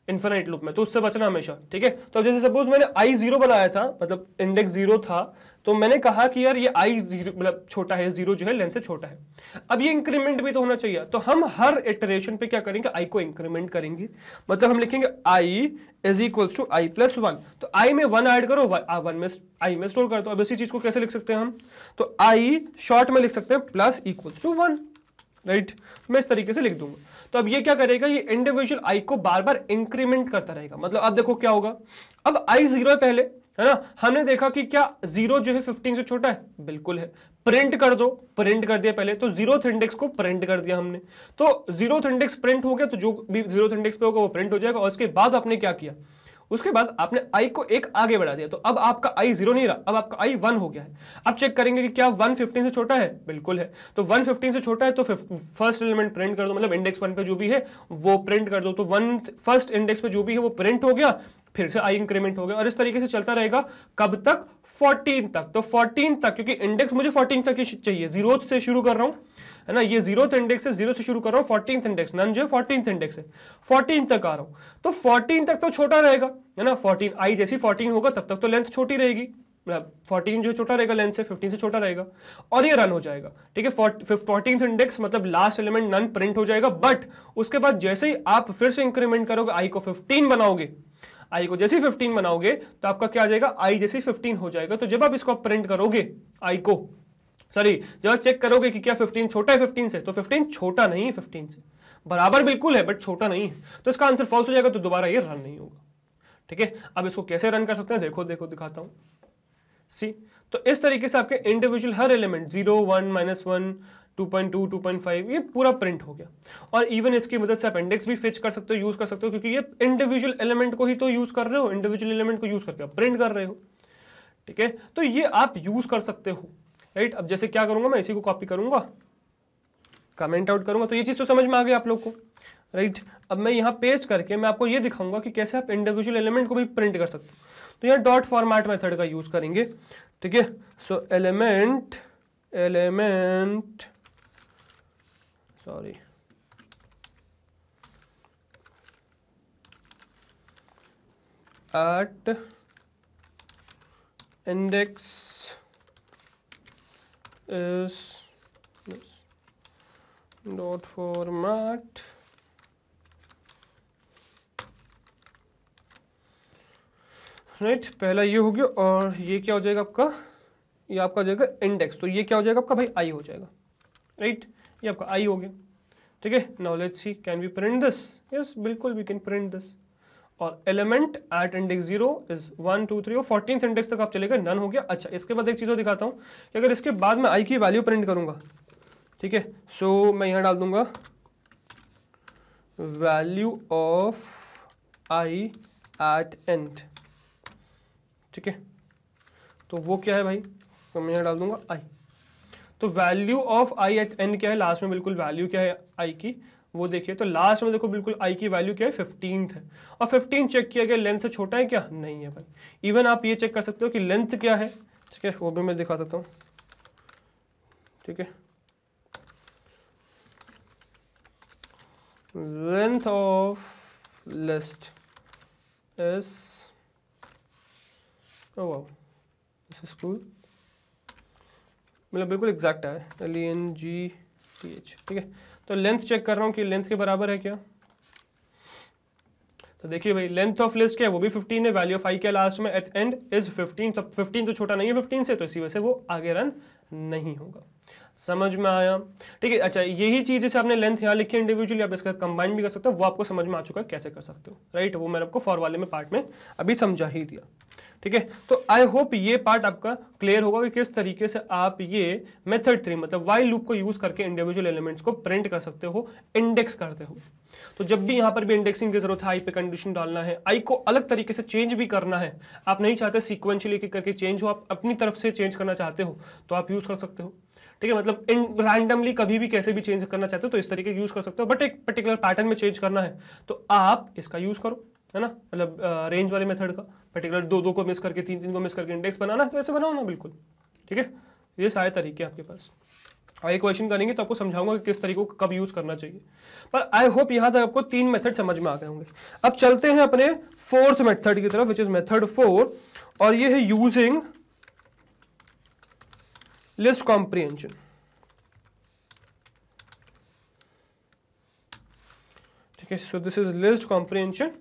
इन्फिनाइट लूप में तो उससे बचना हमेशा ठीक है तो जैसे सपोज मैंने आई जीरो बनाया था मतलब इंडेक्स जीरो था तो मैंने कहा कि यार ये आई जीरो मतलब छोटा है जीरो जो है लेंथ से छोटा है अब ये इंक्रीमेंट भी तो होना चाहिए तो हम हर इटरेशन पे क्या करेंगे आई को इंक्रीमेंट करेंगे मतलब हम लिखेंगे I is equals to I plus one तो आई में वन ऐड करो वन में आई में स्टोर कर दो अब इसी चीज को कैसे लिख सकते हैं हम तो आई शॉर्ट में लिख सकते हैं plus equals to one right मैं इस तरीके से लिख दूंगा तो अब ये क्या करेगा ये इंडिविजुअल आई को बार बार इंक्रीमेंट करता रहेगा मतलब अब देखो क्या होगा अब आई जीरो है पहले है ना हमने देखा कि क्या जीरो जो है फिफ्टीन से छोटा है बिल्कुल है प्रिंट कर दो प्रिंट कर दिया पहले तो जीरो इंडेक्स को प्रिंट कर दिया हमने तो जीरो इंडेक्स प्रिंट हो गया तो जो भी जीरो इंडेक्स पे होगा वो प्रिंट हो जाएगा और उसके बाद आपने क्या किया उसके बाद आपने आई को एक आगे बढ़ा दिया तो अब आपका आई जीरो नहीं रहा अब आपका आई वन हो गया है अब चेक करेंगे कि क्या वन फिफ्टीन से छोटा है बिल्कुल है तो वन फिफ्टीन से छोटा है तो फर्स्ट एलिमेंट प्रिंट कर दो मतलब इंडेक्स वन पे जो भी है वो प्रिंट कर दो तो वन फर्स्ट इंडेक्स पे जो भी है वो प्रिंट हो गया फिर से आई इंक्रीमेंट हो गया और इस तरीके से चलता रहेगा कब तक 14 तक तो 14 तक क्योंकि इंडेक्स मुझे 14 तक ही चाहिए जीरो से शुरू कर रहा हूं है ना ये जीरो इंडेक्स है जीरो से शुरू कर रहा हूं फोर्टीन इंडेक्स नन जो फोर्टीन इंडेक्स है फोर्टीन तक आ रहा हूं तो फोर्टीन तक तो छोटा रहेगा है ना फोर्टीन आई जैसी फोर्टीन होगा तब तक तो लेंथ छोटी रहेगी 14 मतलब जो छोटा रहेगा लेंथ से 15 से छोटा रहेगा और ये रन हो जाएगा ठीक है 14th इंडेक्स मतलब लास्ट एलिमेंट नन प्रिंट हो जाएगा बट उसके बाद जैसे ही आप फिर से इंक्रीमेंट करोगे आई को 15 बनाओगे आई को जैसे फिफ्टीन बनाओगे तो आपका क्या आ जाएगा आई जैसे फिफ्टीन हो जाएगा तो जब आप इसको प्रिंट करोगे आई को सॉरी जब आप चेक करोगे कि क्या फिफ्टीन छोटा है फिफ्टीन से तो फिफ्टीन छोटा नहीं है फिफ्टीन से बराबर बिल्कुल है बट छोटा नहीं है तो इसका आंसर फॉल्स हो जाएगा तो दोबारा ये रन नहीं होगा ठीक है अब इसको कैसे रन कर सकते हैं देखो देखो दिखाता हूं सी तो इस तरीके से आपके इंडिविजुअल हर element zero one minus one 2.2, 2.5 ये पूरा प्रिंट हो गया और इवन इसकी मदद से आप इंडेक्स भी फिच कर सकते हो यूज कर सकते हो क्योंकि ये इंडिविजुअल एलिमेंट को ही तो यूज कर रहे हो इंडिविजुअल एलिमेंट को यूज करके आप प्रिंट कर रहे हो ठीक है तो ये आप यूज कर सकते हो राइट अब जैसे क्या करूंगा मैं इसी को कॉपी करूंगा कमेंट आउट करूंगा तो ये चीज तो समझ में आ गई आप लोग को राइट अब मैं यहाँ पेस्ट करके मैं आपको ये दिखाऊंगा कि कैसे आप इंडिविजुअल एलिमेंट को भी प्रिंट कर सकते हो तो यहाँ डॉट फॉर्मेट मेथड का यूज करेंगे ठीक है so element element sorry at index is this dot format right right, पहला ये हो गया और ये क्या हो जाएगा आपका ये आपका हो जाएगा इंडेक्स तो ये क्या हो जाएगा आपका भाई आई हो जाएगा राइट right? ये आपका आई हो गया ठीक है knowledge see can we print this yes बिल्कुल वी कैन प्रिंट दिस और element at index zero is one two three और फोर्टीन इंडेक्स तक आप चले गए नन हो गया अच्छा इसके बाद एक चीज़ और दिखाता हूँ कि अगर इसके बाद मैं आई की वैल्यू प्रिंट करूँगा ठीक है सो मैं यहाँ डाल दूंगा value of I at end ठीक है तो वो क्या है भाई तो मैं यहाँ डाल दूंगा आई तो value of I at N क्या है लास्ट में बिल्कुल वैल्यू क्या है आई की वो देखिए तो लास्ट में देखो बिल्कुल आई की वैल्यू क्या है फिफ्टीन है और फिफ्टीन चेक किया गया लेंथ से छोटा है क्या नहीं है भाई इवन आप ये चेक कर सकते हो कि लेंथ क्या है ठीक है वो भी मैं दिखा सकता हूँ ठीक है length of list is oh oh wow this is मतलब बिल्कुल एग्जैक्ट है L E N G T H ठीक है तो लेंथ चेक कर रहा हूँ कि लेंथ के बराबर है क्या तो देखिए भाई लेंथ ऑफ लिस्ट क्या है वो भी 15 है वैल्यू ऑफ आई के लास्ट में एट एंड इज 15 तो 15 तो छोटा नहीं है 15 से तो इसी वजह से वो आगे रन नहीं होगा समझ में आया ठीक है अच्छा यही चीज़ जैसे आपने लेंथ यहाँ लिखी इंडिविजुअली आप इसका कंबाइन भी कर सकते हो वो आपको समझ में आ चुका है कैसे कर सकते हो राइट वो मैंने आपको फॉर वाले में पार्ट में अभी समझा ही दिया ठीक है तो आई होप ये पार्ट आपका क्लियर होगा कि किस तरीके से आप ये मेथड थ्री मतलब वाई लूप को यूज करके इंडिविजुअल एलिमेंट्स को प्रिंट कर सकते हो इंडेक्स करते हो तो जब भी यहां पर भी इंडेक्सिंग की जरूरत है आई पे कंडीशन डालना है आई को अलग तरीके से चेंज भी करना है आप नहीं चाहते सीक्वेंशली करके चेंज हो आप अपनी तरफ से चेंज करना चाहते हो तो आप यूज कर सकते हो ठीक है मतलब इन रैंडमली कभी भी कैसे भी चेंज करना चाहते हो तो इस तरीके यूज़ कर सकते हो बट एक पर्टिकुलर पैटर्न में चेंज करना है तो आप इसका यूज़ करो है ना मतलब रेंज वाले मेथड का पर्टिकुलर दो दो को मिस करके तीन तीन को मिस करके इंडेक्स बनाना है तो ऐसे बनाओ ना बिल्कुल ठीक है ये सारे तरीके आपके पास और एक क्वेश्चन करेंगे तो आपको समझाऊंगा कि किस तरीकों को कब यूज़ करना चाहिए पर आई होप यहां तक आपको तीन मेथड समझ में आ गए होंगे अब चलते हैं अपने फोर्थ मेथड की तरफ विच इज़ मेथड फोर और ये है यूजिंग list comprehension ठीक है so this is list comprehension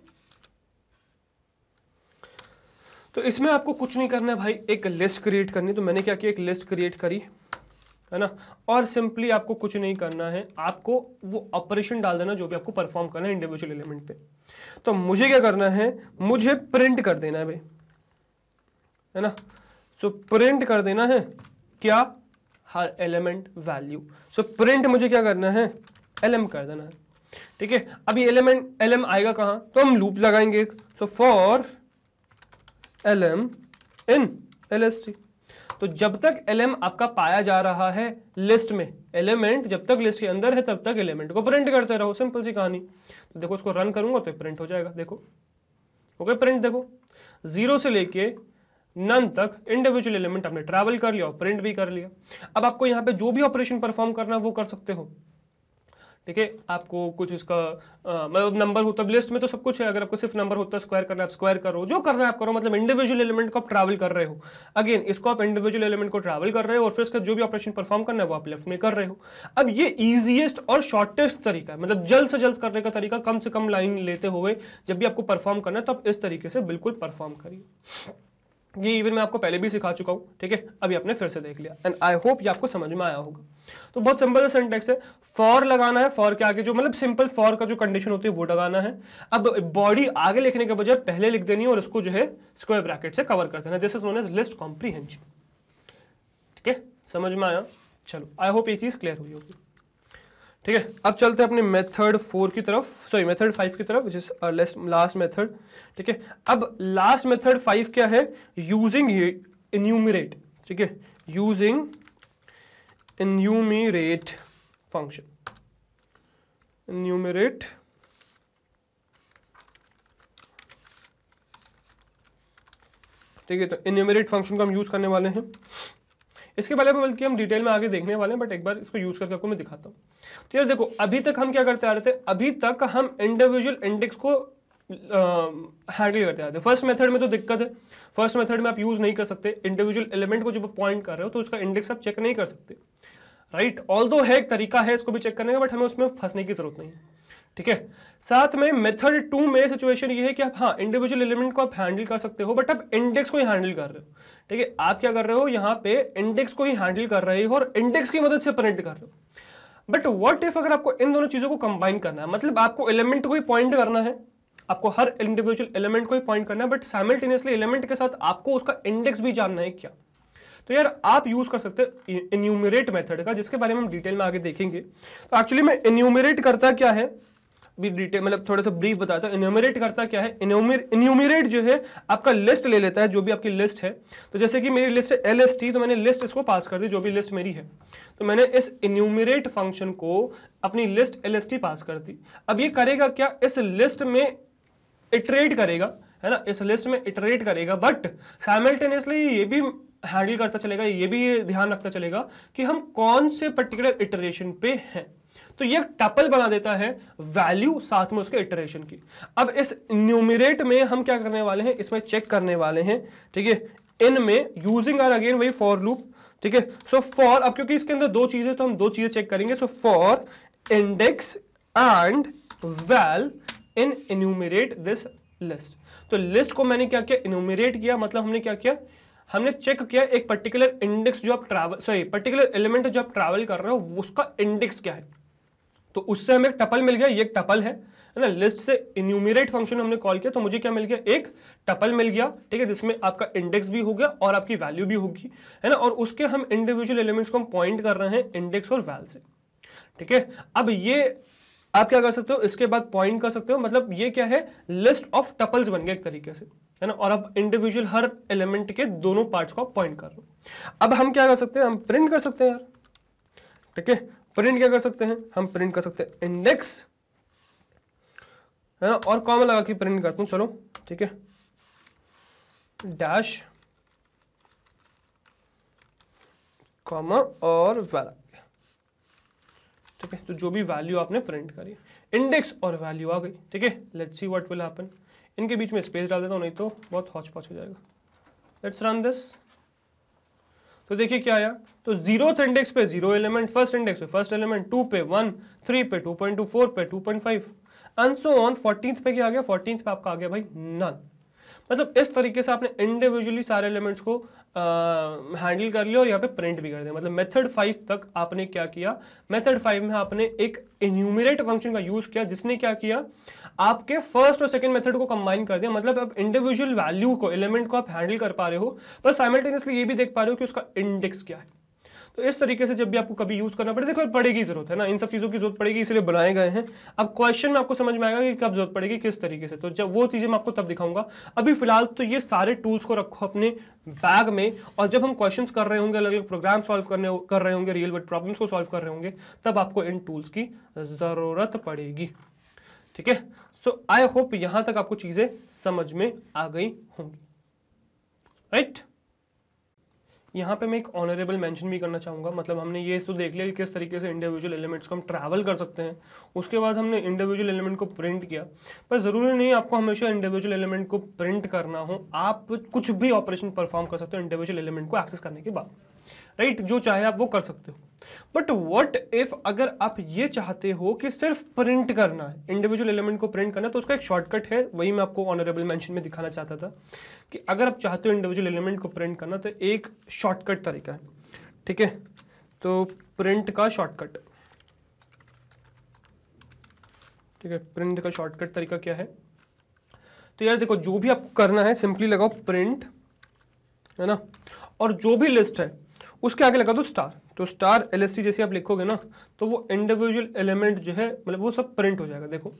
तो इसमें आपको कुछ नहीं करना है भाई एक लिस्ट क्रिएट करनी तो मैंने क्या किया एक लिस्ट क्रिएट करी है ना और सिंपली आपको कुछ नहीं करना है आपको वो ऑपरेशन डाल देना जो भी आपको परफॉर्म करना है इंडिविजुअल एलिमेंट पे तो मुझे क्या करना है मुझे प्रिंट कर देना है भाई है ना सो so, प्रिंट कर देना है क्या हर एलिमेंट वैल्यू सो प्रिंट मुझे क्या करना है एल एम कर देना है ठीक है ये एलिमेंट एल आएगा कहां तो हम लूप लगाएंगे so for L M in L तो जब तक एल आपका पाया जा रहा है लिस्ट में एलिमेंट जब तक लिस्ट के अंदर है तब तक एलिमेंट को प्रिंट करते रहो सिंपल सी कहानी तो देखो उसको रन करूंगा तो प्रिंट हो जाएगा देखो ओके प्रिंट देखो जीरो से लेके नन तक इंडिविजुअल एलिमेंट हमने ट्रैवल कर लिया और प्रिंट भी कर लिया अब आपको यहाँ पे जो भी ऑपरेशन परफॉर्म करना है वो कर सकते हो ठीक है आपको कुछ इसका मतलब नंबर होता है लिस्ट में तो सब कुछ है अगर आपको सिर्फ नंबर होता है स्क्वायर करना है आप स्क्वायर करो जो करना है आप करो मतलब इंडिविजुअल एलिमेंट को आप ट्रैवल कर रहे हो अगेन इसको आप इंडिविजुअल एलिमेंट को ट्रैवल कर रहे हो और फिर इसका जो भी ऑपरेशन परफॉर्म करना है वो आप लेफ्ट में कर रहे हो अब ये ईजिएस्ट और शॉर्टेस्ट तरीका है मतलब जल्द से जल्द करने का तरीका कम से कम लाइन लेते हुए जब भी आपको परफॉर्म करना है तो आप इस तरीके से बिल्कुल परफॉर्म करिए ये इवन मैं आपको पहले भी सिखा चुका हूँ ठीक है अभी आपने फिर से देख लिया एंड आई होप ये आपको समझ में आया होगा तो बहुत सिंपल सेंटेक्स है फॉर लगाना है फॉर के आगे जो मतलब सिंपल फॉर का जो कंडीशन होती है वो लगाना है अब बॉडी आगे लिखने के बजाय पहले लिख देनी है और उसको जो है स्क्वायर ब्रैकेट से कवर कर देना this is known as list comprehension ठीक है समझ में आया चलो आई होप ये चीज़ क्लियर हुई होगी ठीक है अब चलते हैं अपने मेथड फोर की तरफ सॉरी मेथड फाइव की तरफ विच इज लास्ट मेथड ठीक है अब लास्ट मेथड फाइव क्या है यूजिंग इन्यूमिरेट ठीक है यूजिंग इन्यूमिरेट फंक्शन इन्यूमिरेट ठीक है तो इन्यूमिरेट फंक्शन को हम यूज करने वाले हैं इसके पहले कि हम डिटेल में आगे देखने वाले हैं बट एक बार इसको यूज करके आपको मैं दिखाता हूँ तो यार देखो अभी तक हम क्या करते आ रहे थे अभी तक हम इंडिविजुअल इंडेक्स को हैंडल करते आ रहे थे फर्स्ट मेथड में तो दिक्कत है फर्स्ट मेथड में आप यूज़ नहीं कर सकते इंडिविजुअल एलिमेंट को जब पॉइंट कर रहे हो तो उसका इंडेक्स आप चेक नहीं कर सकते राइट right? ऑल दो है एक तरीका है इसको भी चेक करने का बट हमें उसमें फंसने की जरूरत नहीं है ठीक है साथ में मेथड टू में सिचुएशन ये है कि आप हाँ इंडिविजुअल एलिमेंट को आप हैंडल कर सकते हो बट आप इंडेक्स को ही हैंडल कर रहे हो ठीक है आप क्या कर रहे हो यहाँ पे इंडेक्स को ही हैंडल कर रहे हो और इंडेक्स की मदद से प्रिंट कर रहे हो बट वॉट इफ अगर आपको इन दोनों चीज़ों को कंबाइन करना है मतलब आपको एलिमेंट को ही पॉइंट करना है आपको हर इंडिविजुअल एलिमेंट को ही पॉइंट करना है बट साइमल्टेनियसली एलिमेंट के साथ आपको उसका इंडेक्स भी जानना है क्या तो यार आप यूज़ कर सकते हैं इन्यूमिरेट मेथड का जिसके बारे में हम डिटेल में आगे देखेंगे तो एक्चुअली में इन्यूमिरेट करता क्या है भी डिटेल मतलब थोड़ा सा ब्रीफ बताता हूँ इन्यूमरेट करता क्या है इन्यूमरेट जो है आपका लिस्ट ले लेता है जो भी आपकी लिस्ट है तो जैसे कि मेरी लिस्ट है एल एस टी तो मैंने लिस्ट इसको पास कर दी जो भी लिस्ट मेरी है तो मैंने इस इन्यूमरेट फंक्शन को अपनी list L S T pass कर दी अब ये करेगा क्या इस लिस्ट में इटरेट करेगा है ना इस लिस्ट में इटरेट करेगा बट साइमल्टेनियसली ये भी हैंडल करता चलेगा ये भी ध्यान रखता चलेगा कि हम कौन से पर्टिकुलर इटरेशन पे हैं तो ये टपल बना देता है वैल्यू साथ में उसके इटरेशन की अब इस न्यूमिरेट में हम क्या करने वाले हैं इसमें चेक करने वाले हैं ठीक है इन में यूजिंग आर अगेन वही फॉर लूप ठीक है सो फॉर अब क्योंकि इसके अंदर दो चीजें तो हम दो चीजें चेक करेंगे so for index and well in enumerate this list तो लिस्ट को मैंने क्या किया इन्यूमिरेट किया मतलब हमने क्या किया हमने चेक किया एक पर्टिकुलर इंडेक्स जो आप ट्रैवल सॉरी पर्टिकुलर एलिमेंट जो आप ट्रैवल कर रहे हो उसका इंडेक्स क्या है तो उससे हमें एक टपल मिल गया ये एक टपल है ना लिस्ट से इन्यूमिरेट फंक्शन हमने कॉल किया तो मुझे क्या मिल गया एक टपल मिल गया ठीक है जिसमें आपका इंडेक्स भी हो गया और आपकी वैल्यू भी होगी है ना और उसके हम इंडिविजुअल एलिमेंट्स को हम पॉइंट कर रहे हैं इंडेक्स और वैल से ठीक है अब ये आप क्या कर सकते हो इसके बाद पॉइंट कर सकते हो मतलब ये क्या है लिस्ट ऑफ टपल्स बन गया एक तरीके से है ना और अब इंडिविजुअल हर एलिमेंट के दोनों पार्ट को पॉइंट कर रहे हो अब हम क्या कर सकते हैं हम प्रिंट कर सकते हैं यार ठीक है प्रिंट क्या कर सकते हैं हम प्रिंट कर सकते हैं इंडेक्स है ना और कॉमन लगा के प्रिंट करता हूं चलो ठीक है डैश कॉमा और वैल्यू ठीक है तो जो भी वैल्यू आपने प्रिंट करी इंडेक्स और वैल्यू आ गई ठीक है let's see what will happen इनके बीच में स्पेस डाल देता हूँ नहीं तो बहुत हॉच पॉच हो जाएगा लेट्स रन दिस तो देखिए क्या आया तो जीरोथ इंडेक्स पे जीरो एलिमेंट फर्स्ट इंडेक्स पे फर्स्ट एलिमेंट टू पे वन थ्री पे टू पॉइंट टू फोर पे two point five and so on fourteenth पे क्या आ गया फोर्टींथ पे आपका आ गया भाई नन मतलब इस तरीके से आपने इंडिविजुअली सारे एलिमेंट्स को हैंडल कर लिया और यहाँ पे प्रिंट भी कर दिया मतलब मेथड फाइव तक आपने क्या किया मेथड फाइव में आपने एक इन्यूमिरेट फंक्शन का यूज किया जिसने क्या किया आपके फर्स्ट और सेकेंड मेथड को कंबाइन कर दिया मतलब आप इंडिविजुअल वैल्यू को एलिमेंट को आप हैंडल कर पा रहे हो पर साइमल्टेनियसली ये भी देख पा रहे हो कि उसका इंडेक्स क्या है तो इस तरीके से जब भी आपको कभी यूज़ करना पड़े देखो पड़ेगी जरूरत है ना इन सब चीज़ों की जरूरत पड़ेगी इसलिए बनाए गए हैं अब क्वेश्चन में आपको समझ में आएगा कि कब जरूरत पड़ेगी किस तरीके से तो जब वो चीज़ें मैं आपको तब दिखाऊंगा अभी फिलहाल तो ये सारे टूल्स को रखो अपने बैग में और जब हम क्वेश्चंस कर रहे होंगे अलग अलग प्रोग्राम सॉल्व करने कर रहे होंगे रियल वर्ड प्रॉब्लम्स को सॉल्व कर रहे होंगे तब आपको इन टूल्स की ज़रूरत पड़ेगी ठीक है सो आई होप यहां तक आपको चीज़ें समझ में आ गई होंगी राइट right? यहाँ पे मैं एक ऑनरेबल मेंशन भी करना चाहूँगा मतलब हमने ये तो देख लिया कि किस तरीके से इंडिविजुअल एलिमेंट्स को हम ट्रैवल कर सकते हैं उसके बाद हमने इंडिविजुअल एलिमेंट को प्रिंट किया पर ज़रूरी नहीं आपको हमेशा इंडिविजुअल एलिमेंट को प्रिंट करना हो आप कुछ भी ऑपरेशन परफॉर्म कर सकते हो इंडिविजुअल एलिमेंट को एक्सेस करने के बाद राइट जो चाहे आप वो कर सकते हो बट वट इफ अगर आप ये चाहते हो कि सिर्फ प्रिंट करना है इंडिविजुअल एलिमेंट को प्रिंट करना तो उसका एक शॉर्टकट है वही मैं आपको ऑनरेबल मैंशन में दिखाना चाहता था कि अगर आप चाहते हो इंडिविजुअल एलिमेंट को प्रिंट करना तो एक शॉर्टकट तरीका है ठीक है तो प्रिंट का शॉर्टकट ठीक है प्रिंट का शॉर्टकट तरीका क्या है तो यार देखो जो भी आपको करना है सिंपली लगाओ प्रिंट है ना और जो भी लिस्ट है उसके आगे लगा दो स्टार तो स्टार एल जैसे आप लिखोगे ना तो वो इंडिविजुअल एलिमेंट जो है मतलब वो सब प्रिंट हो जाएगा देखो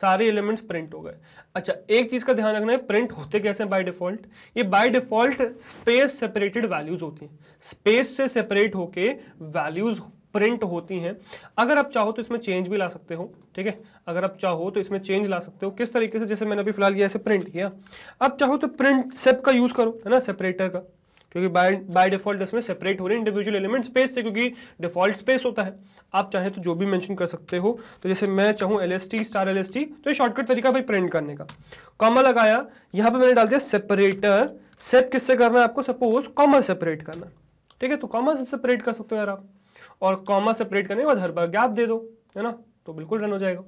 सारे एलिमेंट्स प्रिंट हो गए अच्छा एक चीज़ का ध्यान रखना है प्रिंट होते कैसे बाय डिफॉल्ट ये by default space separated values होती हैं स्पेस से सेपरेट होके वैल्यूज प्रिंट होती हैं अगर आप चाहो तो इसमें चेंज भी ला सकते हो ठीक है अगर आप चाहो तो इसमें चेंज ला सकते हो किस तरीके से जैसे मैंने अभी फिलहाल ये ऐसे प्रिंट किया अब चाहो तो प्रिंट सेप का यूज़ करो है ना सेपरेटर का क्योंकि बाय बाय डिफॉल्ट इसमें सेपरेट हो रहे हैं इंडिविजुअल एलिमेंट स्पेस से क्योंकि डिफॉल्ट स्पेस होता है आप चाहे तो जो भी मेंशन कर सकते हो तो जैसे मैं चाहूँ एल स्टार एल तो ये शॉर्टकट तरीका भाई प्रिंट करने का कॉमा लगाया यहाँ पर मैंने डाल दिया सेपरेटर सेप किससे करना है आपको सपोज कॉमा सेपरेट करना ठीक है तो कॉमा से सेपरेट कर सकते हो यार आप और कॉमा सेपरेट करने के बाद हर बार गैप दे दो है ना तो बिल्कुल रन हो जाएगा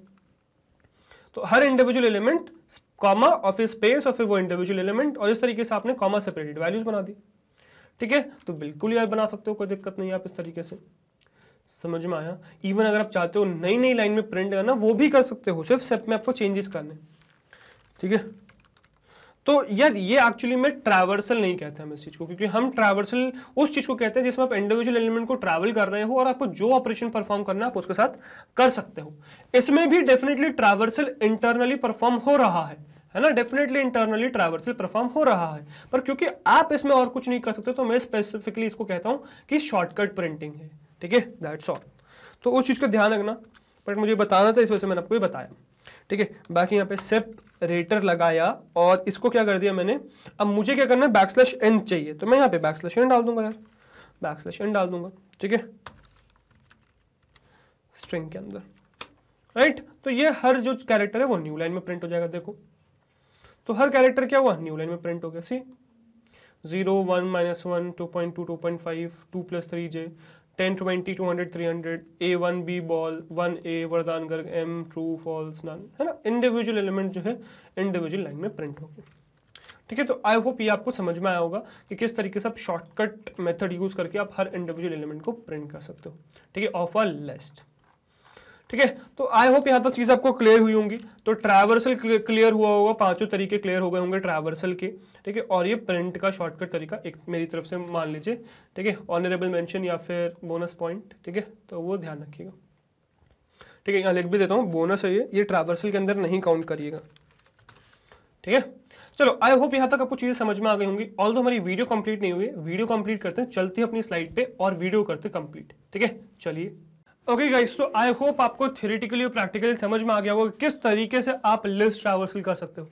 तो हर इंडिविजुअल एलिमेंट कॉमा और फिर स्पेस और फिर वो इंडिविजुअल एलिमेंट और इस तरीके से आपने कॉमा सेपरेटेड वैल्यूज बना दी ठीक है तो बिल्कुल यार बना सकते हो कोई दिक्कत नहीं आप इस तरीके से समझ में आया इवन अगर आप चाहते हो नई नई लाइन में प्रिंट करना वो भी कर सकते हो सिर्फ सेप में आपको चेंजेस करने ठीक है तो यार ये एक्चुअली में ट्रैवर्सल नहीं कहते हम इस चीज़ को क्योंकि हम ट्रैवर्सल उस चीज़ को कहते हैं जिसमें आप इंडिविजुअल एलिमेंट को ट्रैवल कर रहे हो और आपको जो ऑपरेशन परफॉर्म करना है आप उसके साथ कर सकते हो इसमें भी डेफिनेटली ट्रैवर्सल इंटरनली परफॉर्म हो रहा है है ना डेफिनेटली इंटरनली ट्रावर्सल परफॉर्म हो रहा है पर क्योंकि आप इसमें और कुछ नहीं कर सकते तो मैं स्पेसिफिकली इसको कहता हूँ कि शॉर्टकट प्रिंटिंग है ठीक है दैट्स ऑल तो उस चीज़ का ध्यान रखना पर मुझे बताना था इस वजह से मैंने आपको ये बताया ठीक है बाकी यहाँ पे सेपरेटर लगाया और इसको क्या कर दिया मैंने अब मुझे क्या करना है बैक स्लैश एन चाहिए तो मैं यहाँ पे बैक स्लैश एन डाल दूंगा यार बैक स्लैश एन डाल दूंगा ठीक है स्ट्रिंग के अंदर राइट तो ये हर जो कैरेक्टर है वो न्यू लाइन में प्रिंट हो जाएगा देखो तो हर कैरेक्टर क्या हुआ न्यू लाइन में प्रिंट हो गया see zero one minus one two point two two point five two plus three J ten twenty two hundred three hundred A one B ball one A Vardan Garg M true false none है ना individual element जो है individual line में print होंगे ठीक है तो I hope ये आपको समझ में आया होगा कि किस तरीके से आप शॉर्टकट मेथड यूज़ करके आप हर इंडिविजुअल एलिमेंट को प्रिंट कर सकते हो ठीक है ऑफ अ लिस्ट ठीक है तो आई होप यहाँ तक चीज़ आपको क्लियर हुई होंगी तो ट्रैवर्सल क्लियर हुआ होगा पांचों तरीके क्लियर हो गए होंगे ट्रैवर्सल के ठीक है और ये प्रिंट का शॉर्टकट तरीका एक मेरी तरफ से मान लीजिए ठीक है ऑनरेबल मेंशन या फिर बोनस पॉइंट ठीक है तो वो ध्यान रखिएगा ठीक है यहाँ लिख भी देता हूँ बोनस है ये ये ट्रैवर्सल के अंदर नहीं काउंट करिएगा ठीक है चलो आई होप यहाँ तक आपको चीज़ें समझ में आ गई होंगी ऑल दो हमारी वीडियो कंप्लीट नहीं हुई है वीडियो कंप्लीट करते हैं चलते हैं अपनी स्लाइड पे और वीडियो करते कंप्लीट ठीक है चलिए ओके गाइस तो आई होप आपको थ्योरेटिकली और प्रैक्टिकली समझ में आ गया होगा किस तरीके से आप लिस्ट ट्रावर्सल कर सकते हो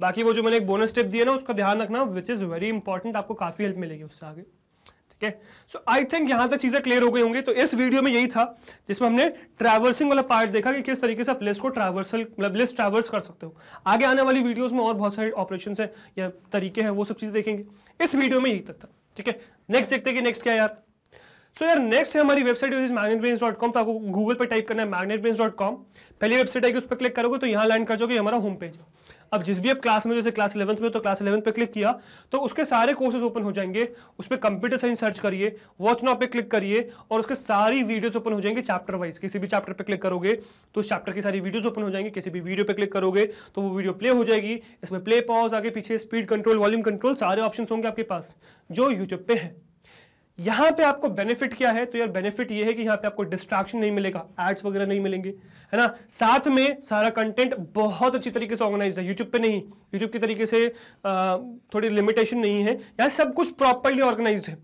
बाकी वो जो मैंने एक बोनस स्टेप दिया ना उसका ध्यान रखना विच इज़ वेरी इंपॉर्टेंट आपको काफ़ी हेल्प मिलेगी उससे आगे ठीक है सो आई थिंक यहाँ तक चीज़ें क्लियर हो गई होंगी तो इस वीडियो में यही था जिसमें हमने ट्रैवर्सिंग वाला पार्ट देखा कि किस तरीके से आप लिस्ट को ट्रैवर्सल मतलब लिस्ट ट्रैवर्स कर सकते हो आगे आने वाली वीडियो में और बहुत सारे ऑपरेशन है या तरीके हैं वो सब चीज़ें देखेंगे इस वीडियो में यही तक था ठीक है नेक्स्ट देखते हैं कि नेक्स्ट क्या यार सो यार नेक्स्ट है हमारी वेबसाइट मैग्नेट डॉट कॉम तो आपको गूगल पर टाइप करना है मैग्नेट डॉट कॉम पहली वेबसाइट आएगी उस पर क्लिक करोगे तो यहाँ लैंड कर जाओगे हमारा होम पेज अब जिस भी आप क्लास में जैसे क्लास इलेवंथ में तो क्लास इलेवंथ पे क्लिक किया तो उसके सारे कोर्सेज ओपन हो जाएंगे उस पर कंप्यूटर साइंस सर्च करिए वॉच नाउ पे क्लिक करिए और उसके सारी वीडियोस ओपन हो जाएंगे चैप्टर वाइज किसी भी चैप्टर पे क्लिक करोगे तो उस चैप्टर की सारी वीडियोस ओपन हो जाएंगे किसी भी वीडियो पे क्लिक करोगे तो वो वीडियो प्ले हो जाएगी इसमें प्ले पॉज आगे पीछे स्पीड कंट्रोल वॉल्यूम कंट्रोल सारे ऑप्शन होंगे आपके पास जो यूट्यूब पे है यहां पे आपको बेनिफिट क्या है तो यार बेनिफिट ये है कि यहां पे आपको डिस्ट्रैक्शन नहीं मिलेगा एड्स वगैरह नहीं मिलेंगे है ना साथ में सारा कंटेंट बहुत अच्छी तरीके से ऑर्गेनाइज है यूट्यूब पे नहीं यूट्यूब के तरीके से आ, थोड़ी लिमिटेशन नहीं है यहाँ सब कुछ प्रॉपरली ऑर्गेनाइज है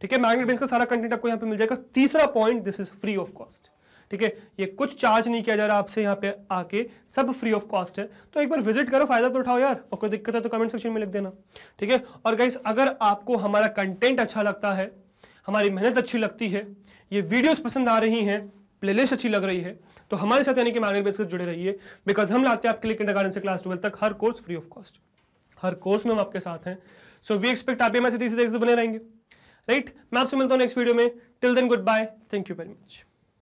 ठीक है मैग्नेट बेंस का सारा कंटेंट आपको यहां पर मिल जाएगा तीसरा point this is free of cost ठीक है ये कुछ चार्ज नहीं किया जा रहा आपसे यहाँ पे आके सब फ्री ऑफ कॉस्ट है तो एक बार विजिट करो फायदा तो उठाओ यार और कोई दिक्कत है तो कमेंट सेक्शन में लिख देना ठीक है और गाइस अगर आपको हमारा कंटेंट अच्छा लगता है हमारी मेहनत अच्छी लगती है ये वीडियोस पसंद आ रही हैं प्लेलिस्ट अच्छी लग रही है तो हमारे साथ यानी कि मार्केट बेस जुड़े रहिए बिकॉज हम लाते हैं आपके लिए किंडर से क्लास ट्वेल्व तक हर कोर्स फ्री ऑफ कॉस्ट हर कोर्स में हम आपके साथ हैं सो वी एक्सपेक्ट आप हमारे से बने रहेंगे राइट right? मैं आपसे मिलता हूँ नेक्स्ट वीडियो में till then good bye thank you very much